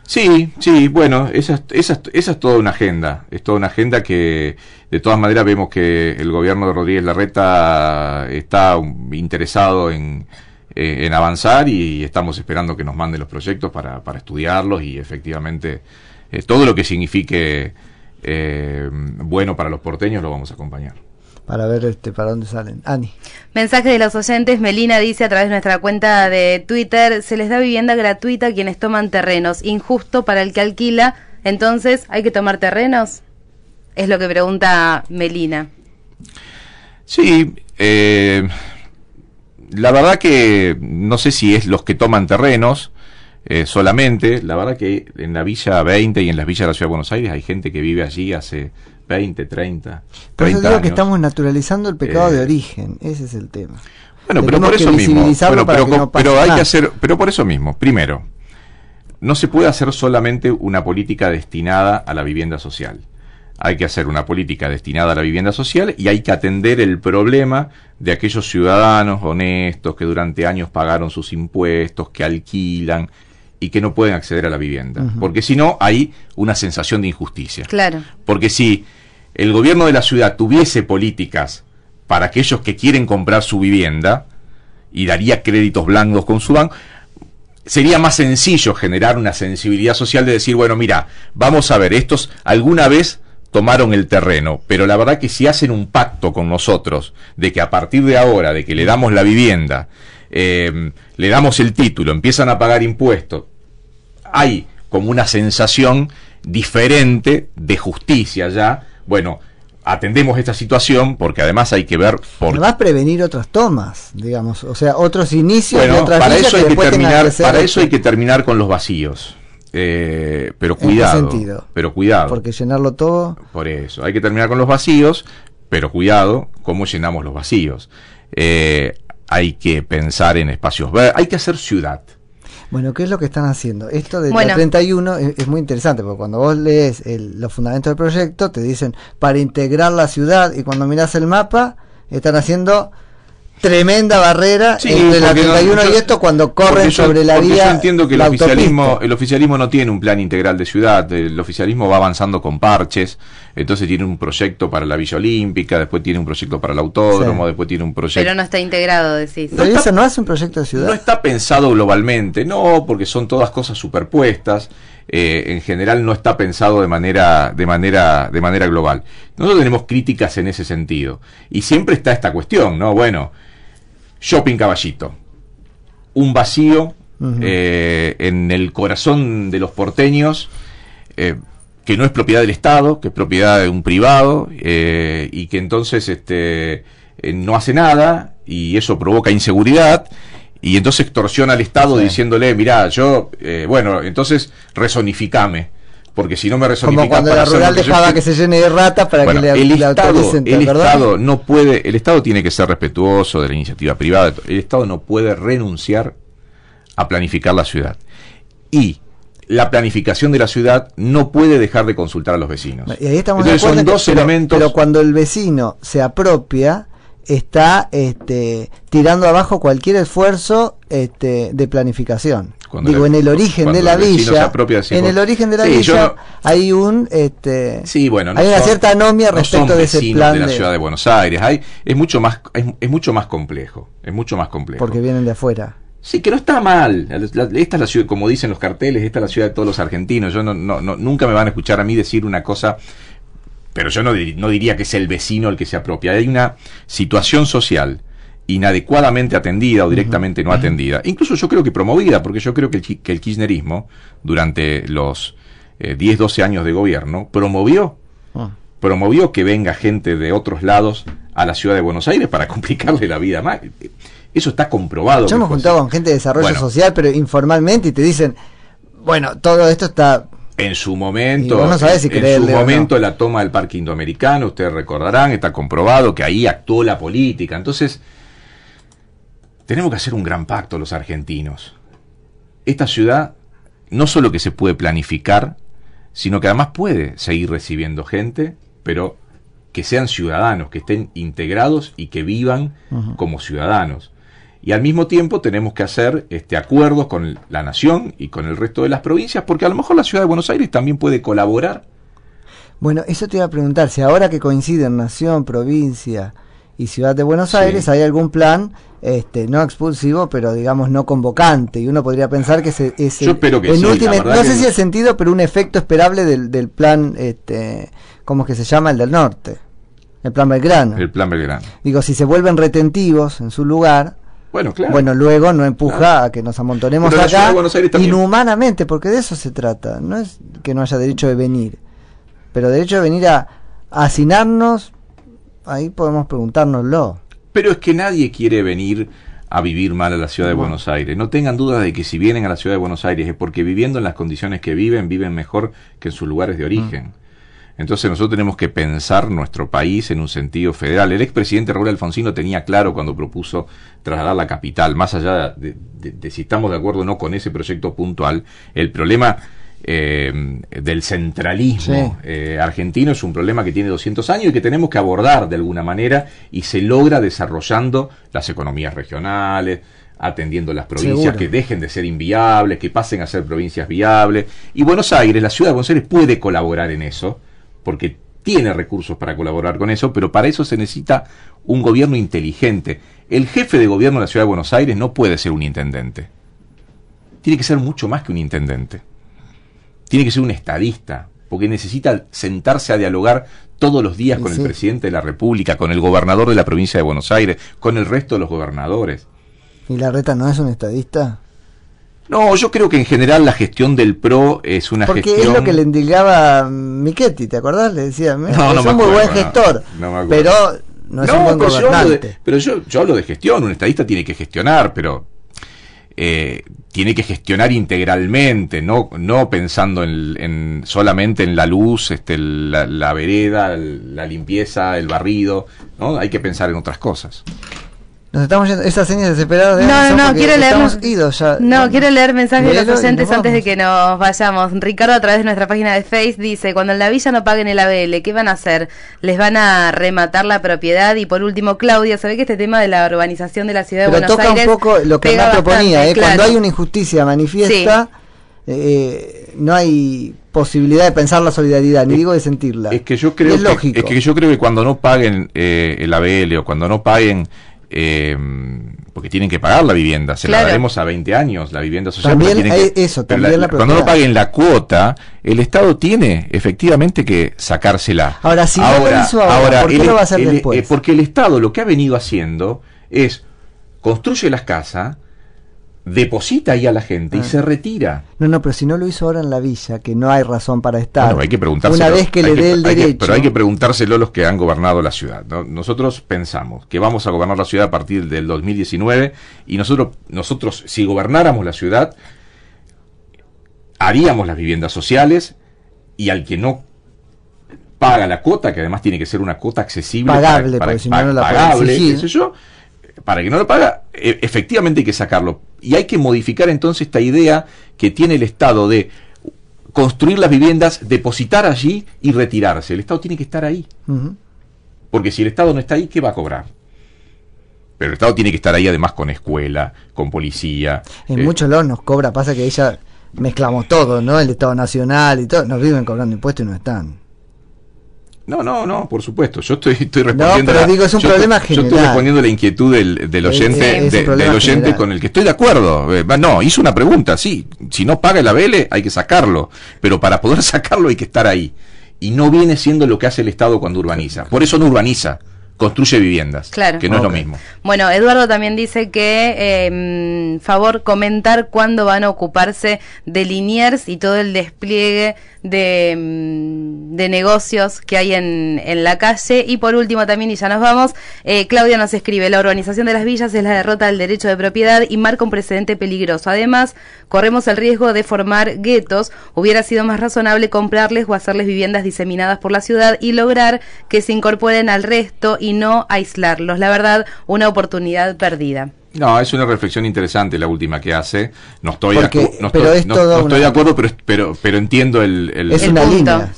Sí, sí, bueno, esa, es toda una agenda, es toda una agenda que de todas maneras vemos que el gobierno de Rodríguez Larreta está interesado eh, en, avanzar y estamos esperando que nos manden los proyectos para, para estudiarlos y efectivamente eh, todo lo que signifique eh, bueno para los porteños, lo vamos a acompañar para ver este para dónde salen. Ani. Mensaje de los oyentes. Melina dice a través de nuestra cuenta de Twitter, se les da vivienda gratuita a quienes toman terrenos. Injusto para el que alquila. Entonces, ¿hay que tomar terrenos? Es lo que pregunta Melina. Sí. Eh, la verdad que no sé si es los que toman terrenos. Eh, solamente. La verdad que en la Villa 20 y en las villas de la Ciudad de Buenos Aires hay gente que vive allí hace 20, 30. Pero eso digo que estamos naturalizando el pecado de eh, origen, ese es el tema. Bueno, pero por eso mismo. pero hay que hacer, pero por eso mismo. Primero, no se puede hacer solamente una política destinada a la vivienda social. Hay que hacer una política destinada a la vivienda social y hay que atender el problema de aquellos ciudadanos honestos que durante años pagaron sus impuestos, que alquilan, y que no pueden acceder a la vivienda. Porque si no, hay una sensación de injusticia. Claro. Porque si el gobierno de la ciudad tuviese políticas para aquellos que quieren comprar su vivienda y daría créditos blandos con su banco, sería más sencillo generar una sensibilidad social de decir, bueno, mira, vamos a ver, estos alguna vez tomaron el terreno, pero la verdad que si hacen un pacto con nosotros de que a partir de ahora, de que le damos la vivienda, eh, le damos el título, empiezan a pagar impuestos, hay como una sensación diferente de justicia ya. Bueno, atendemos esta situación porque además hay que ver por vas a prevenir otras tomas digamos o sea otros inicios otras para eso hay que, terminar para eso hay que terminar con los vacíos eh, pero cuidado pero cuidado porque llenarlo todo por eso hay que terminar con los vacíos pero cuidado cómo llenamos los vacíos eh, hay que pensar en espacios verdes hay que hacer ciudad bueno, ¿qué es lo que están haciendo? Esto del 31 es, muy interesante, porque cuando vos lees los fundamentos del proyecto, te dicen para integrar la ciudad, y cuando mirás el mapa, están haciendo tremenda barrera entre la 31 y esto cuando corren sobre la vía. Yo entiendo que el oficialismo, el oficialismo no tiene un plan integral de ciudad, el oficialismo va avanzando con parches, entonces tiene un proyecto para la Villa Olímpica, después tiene un proyecto para el autódromo, después tiene un proyecto. Pero no está integrado, decís. No, eso no hace un proyecto de ciudad. No está pensado globalmente, no, porque son todas cosas superpuestas. Eh, en general no está pensado de manera, de manera, de manera global. Nosotros tenemos críticas en ese sentido. Y siempre está esta cuestión, ¿no? Bueno, shopping caballito. Un vacío eh, en el corazón de los porteños. Eh, que no es propiedad del Estado, que es propiedad de un privado, y que entonces este, no hace nada, y eso provoca inseguridad, y entonces extorsiona al Estado diciéndole, mirá, yo, eh, bueno, entonces resonificame. Porque si no me resonifica Como cuando la rural dejaba que se llene de ratas para que le, el el Estado no puede, el Estado tiene que ser respetuoso de la iniciativa privada. El Estado no puede renunciar a planificar la ciudad. Y la planificación de la ciudad no puede dejar de consultar a los vecinos. Y ahí estamos dos elementos. pero cuando el vecino se apropia, está este, tirando abajo cualquier esfuerzo este, de planificación. Digo, en el origen de la villa, en el origen de la hay un este, bueno, hay una cierta anomia respecto de ese plan de la ciudad de Buenos Aires. es mucho más es, mucho más complejo, es mucho más complejo. Porque vienen de afuera. Sí, que no está mal. esta es la ciudad, como dicen los carteles, esta es la ciudad de todos los argentinos. Yo no, nunca me van a escuchar a mí decir una cosa pero yo no, diría que es el vecino el que se apropia. Hay una situación social inadecuadamente atendida o directamente no atendida. Incluso yo creo que promovida, porque yo creo que el, el kirchnerismo, durante los 10, eh, 12 años de gobierno, promovió, ah. promovió que venga gente de otros lados a la ciudad de Buenos Aires para complicarle la vida más. Eso está comprobado. Yo me he juntado con gente de desarrollo social, pero informalmente, y te dicen, bueno, todo esto está en su momento, en su momento la toma del parque indoamericano, ustedes recordarán, está comprobado que ahí actuó la política. Entonces, tenemos que hacer un gran pacto los argentinos. Esta ciudad no solo que se puede planificar, sino que además puede seguir recibiendo gente, pero que sean ciudadanos, que estén integrados y que vivan como ciudadanos y al mismo tiempo tenemos que hacer este, acuerdos con la nación y con el resto de las provincias, porque a lo mejor la ciudad de Buenos Aires también puede colaborar. Bueno, eso te iba a preguntar, si ahora que coinciden nación, provincia y ciudad de Buenos Aires, ¿hay algún plan este, no expulsivo, pero digamos no convocante. Y uno podría pensar que ese, Yo espero que no sé si es sentido, pero un efecto esperable del, plan, este, ¿cómo es que se llama? El del norte, el plan Belgrano. El plan Belgrano. Digo, si se vuelven retentivos en su lugar, bueno, luego no empuja a que nos amontonemos allá inhumanamente, porque de eso se trata. No es que no haya derecho de venir, pero derecho de venir a, hacinarnos, ahí podemos preguntárnoslo. Pero es que nadie quiere venir a vivir mal a la ciudad de Buenos Aires. No tengan dudas de que si vienen a la ciudad de Buenos Aires es porque viviendo en las condiciones que viven, viven mejor que en sus lugares de origen. Entonces nosotros tenemos que pensar nuestro país en un sentido federal. El expresidente Raúl Alfonsín lo tenía claro cuando propuso trasladar la capital, más allá de, si estamos de acuerdo o no con ese proyecto puntual, el problema eh, del centralismo eh, argentino es un problema que tiene 200 años y que tenemos que abordar de alguna manera y se logra desarrollando las economías regionales, atendiendo las provincias, que dejen de ser inviables, que pasen a ser provincias viables. Y Buenos Aires, la ciudad de Buenos Aires puede colaborar en eso porque tiene recursos para colaborar con eso, pero para eso se necesita un gobierno inteligente. El jefe de gobierno de la Ciudad de Buenos Aires no puede ser un intendente. Tiene que ser mucho más que un intendente. Tiene que ser un estadista, porque necesita sentarse a dialogar todos los días con el presidente de la República, con el gobernador de la provincia de Buenos Aires, con el resto de los gobernadores. ¿Y la reta no es un estadista? No, yo creo que en general la gestión del PRO es una gestión... Porque es lo que le indicaba Miquetti, ¿te acordás? Le decía, no, es un muy buen gestor, no, pero no es un buen Yo pero yo, hablo de gestión, un estadista tiene que gestionar, pero eh, tiene que gestionar integralmente, no, no pensando en, solamente en la luz, este, la, vereda, la limpieza, el barrido, ¿no? hay que pensar en otras cosas. Nos estamos yendo. Esas señas desesperadas. no, no, quiero leer. No, quiero leer mensajes de los docentes antes de que nos vayamos. Ricardo, a través de nuestra página de Face, dice: Cuando en la villa no paguen el ABL, ¿qué van a hacer? ¿Les van a rematar la propiedad? Y por último, Claudia, ¿sabe que este tema de la urbanización de la ciudad de Buenos toca un poco lo que Ana proponía, ¿eh? Cuando hay una injusticia manifiesta, eh, no hay posibilidad de pensar la solidaridad, ni digo de sentirla. Es que yo creo, que, Es que yo creo que cuando no paguen eh, el ABL o cuando no paguen eh, porque tienen que pagar la vivienda, se la daremos a 20 años, la vivienda social. eso, también Cuando no paguen la cuota, el Estado tiene efectivamente que sacársela. Ahora, si ahora, ahora, porque el Estado lo que ha venido haciendo es construye las casas, deposita ahí a la gente y ah. se retira. No, no, pero si no lo hizo ahora en la villa, que no hay razón para estar. Bueno, hay que preguntárselo. Una vez que le dé el derecho. pero hay que preguntárselo a los que han gobernado la ciudad. Nosotros pensamos que vamos a gobernar la ciudad a partir del 2019 y nosotros, nosotros si gobernáramos la ciudad, haríamos las viviendas sociales y al que no paga la cuota, que además tiene que ser una cuota accesible. Pagable, porque si no, no la pagable, sé yo, para que no lo paga, e, efectivamente hay que sacarlo. Y hay que modificar entonces esta idea que tiene el Estado de construir las viviendas, depositar allí y retirarse. El Estado tiene que estar ahí. Porque si el Estado no está ahí, ¿qué va a cobrar? Pero el Estado tiene que estar ahí además con escuela, con policía. En eh, muchos lados nos cobra, pasa que ella mezclamos todo, ¿no? El Estado Nacional y todo, nos viven cobrando impuestos y no están. No, no, no, por supuesto. Yo estoy, respondiendo. yo, la inquietud del, oyente, del oyente con el que estoy de acuerdo. Eh, no, hizo una pregunta, sí. Si no paga el ABL, hay que sacarlo. Pero para poder sacarlo hay que estar ahí. Y no viene siendo lo que hace el Estado cuando urbaniza. Por eso no urbaniza construye viviendas, claro. que no es lo mismo. Bueno, Eduardo también dice que, em, favor, comentar cuándo van a ocuparse de Liniers y todo el despliegue em, de, negocios que hay en, en, la calle. Y por último también, y ya nos vamos, eh, Claudia nos escribe, la urbanización de las villas es la derrota del derecho de propiedad y marca un precedente peligroso. Además, corremos el riesgo de formar guetos. Hubiera sido más razonable comprarles o hacerles viviendas diseminadas por la ciudad y lograr que se incorporen al resto y no aislarlos. La verdad, una oportunidad perdida. No, es una reflexión interesante la última que hace. No estoy, estoy, de acuerdo, pero, pero, entiendo el, eh,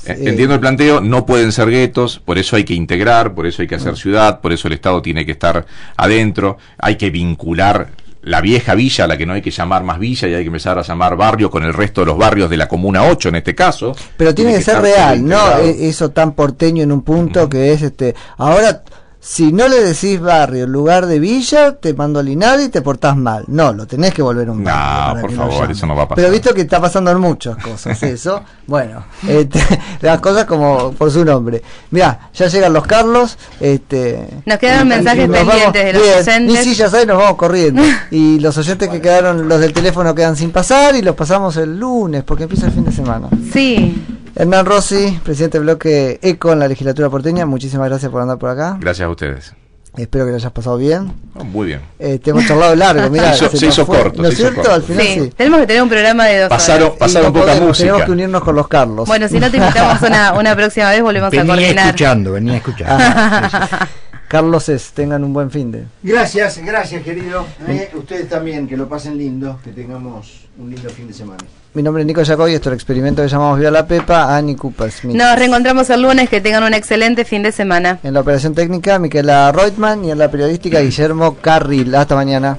Entiendo el planteo. No pueden ser guetos, por eso hay que integrar, por eso hay que hacer mm. ciudad, por eso el Estado tiene que estar adentro, hay que vincular la vieja villa, a la que no hay que llamar más villa y hay que empezar a llamar barrio con el resto de los barrios de la Comuna 8 en este caso. Pero tiene, que, ser real, ¿no? E-, eso tan porteño en un punto que es, este, ahora si no le decís barrio en lugar de villa, te mando a Linares y te portás mal. No, lo tenés que volver un barrio. No, por favor, eso no va a pasar. Pero visto que está pasando en muchas cosas eso. bueno, este, las cosas como por su nombre. Mirá, ya llegan los Carlos. Este, nos quedan mensajes pendientes de los oyentes Y sí, ya sabes, nos vamos corriendo. y los oyentes que quedaron, los del teléfono quedan sin pasar y los pasamos el lunes porque empieza el fin de semana. Sí. Hernán Rossi, presidente del bloque ECO en la legislatura porteña, muchísimas gracias por andar por acá. Gracias a ustedes. Espero que lo hayas pasado bien. Oh, muy bien. Eh, te hemos charlado largo, mira. Se, hizo corto. ¿No es cierto? Al final sí. Tenemos que tener un programa de dos horas. Pasaron poca música. Tenemos que unirnos con los Carlos. Bueno, si no te invitamos una, una próxima vez, volvemos a coordinar. Venía escuchando, venía escuchando. Carlos es, tengan un buen fin de. Gracias, gracias querido. Eh, ustedes también, que lo pasen lindo, que tengamos un lindo fin de semana. Mi nombre es Nico Jacob y esto es el experimento que llamamos Vía la Pepa, Annie Cooper Smith. Nos reencontramos el lunes, que tengan un excelente fin de semana. En la operación técnica, Miquela Reutmann, y en la periodística, Guillermo Carril. Hasta mañana.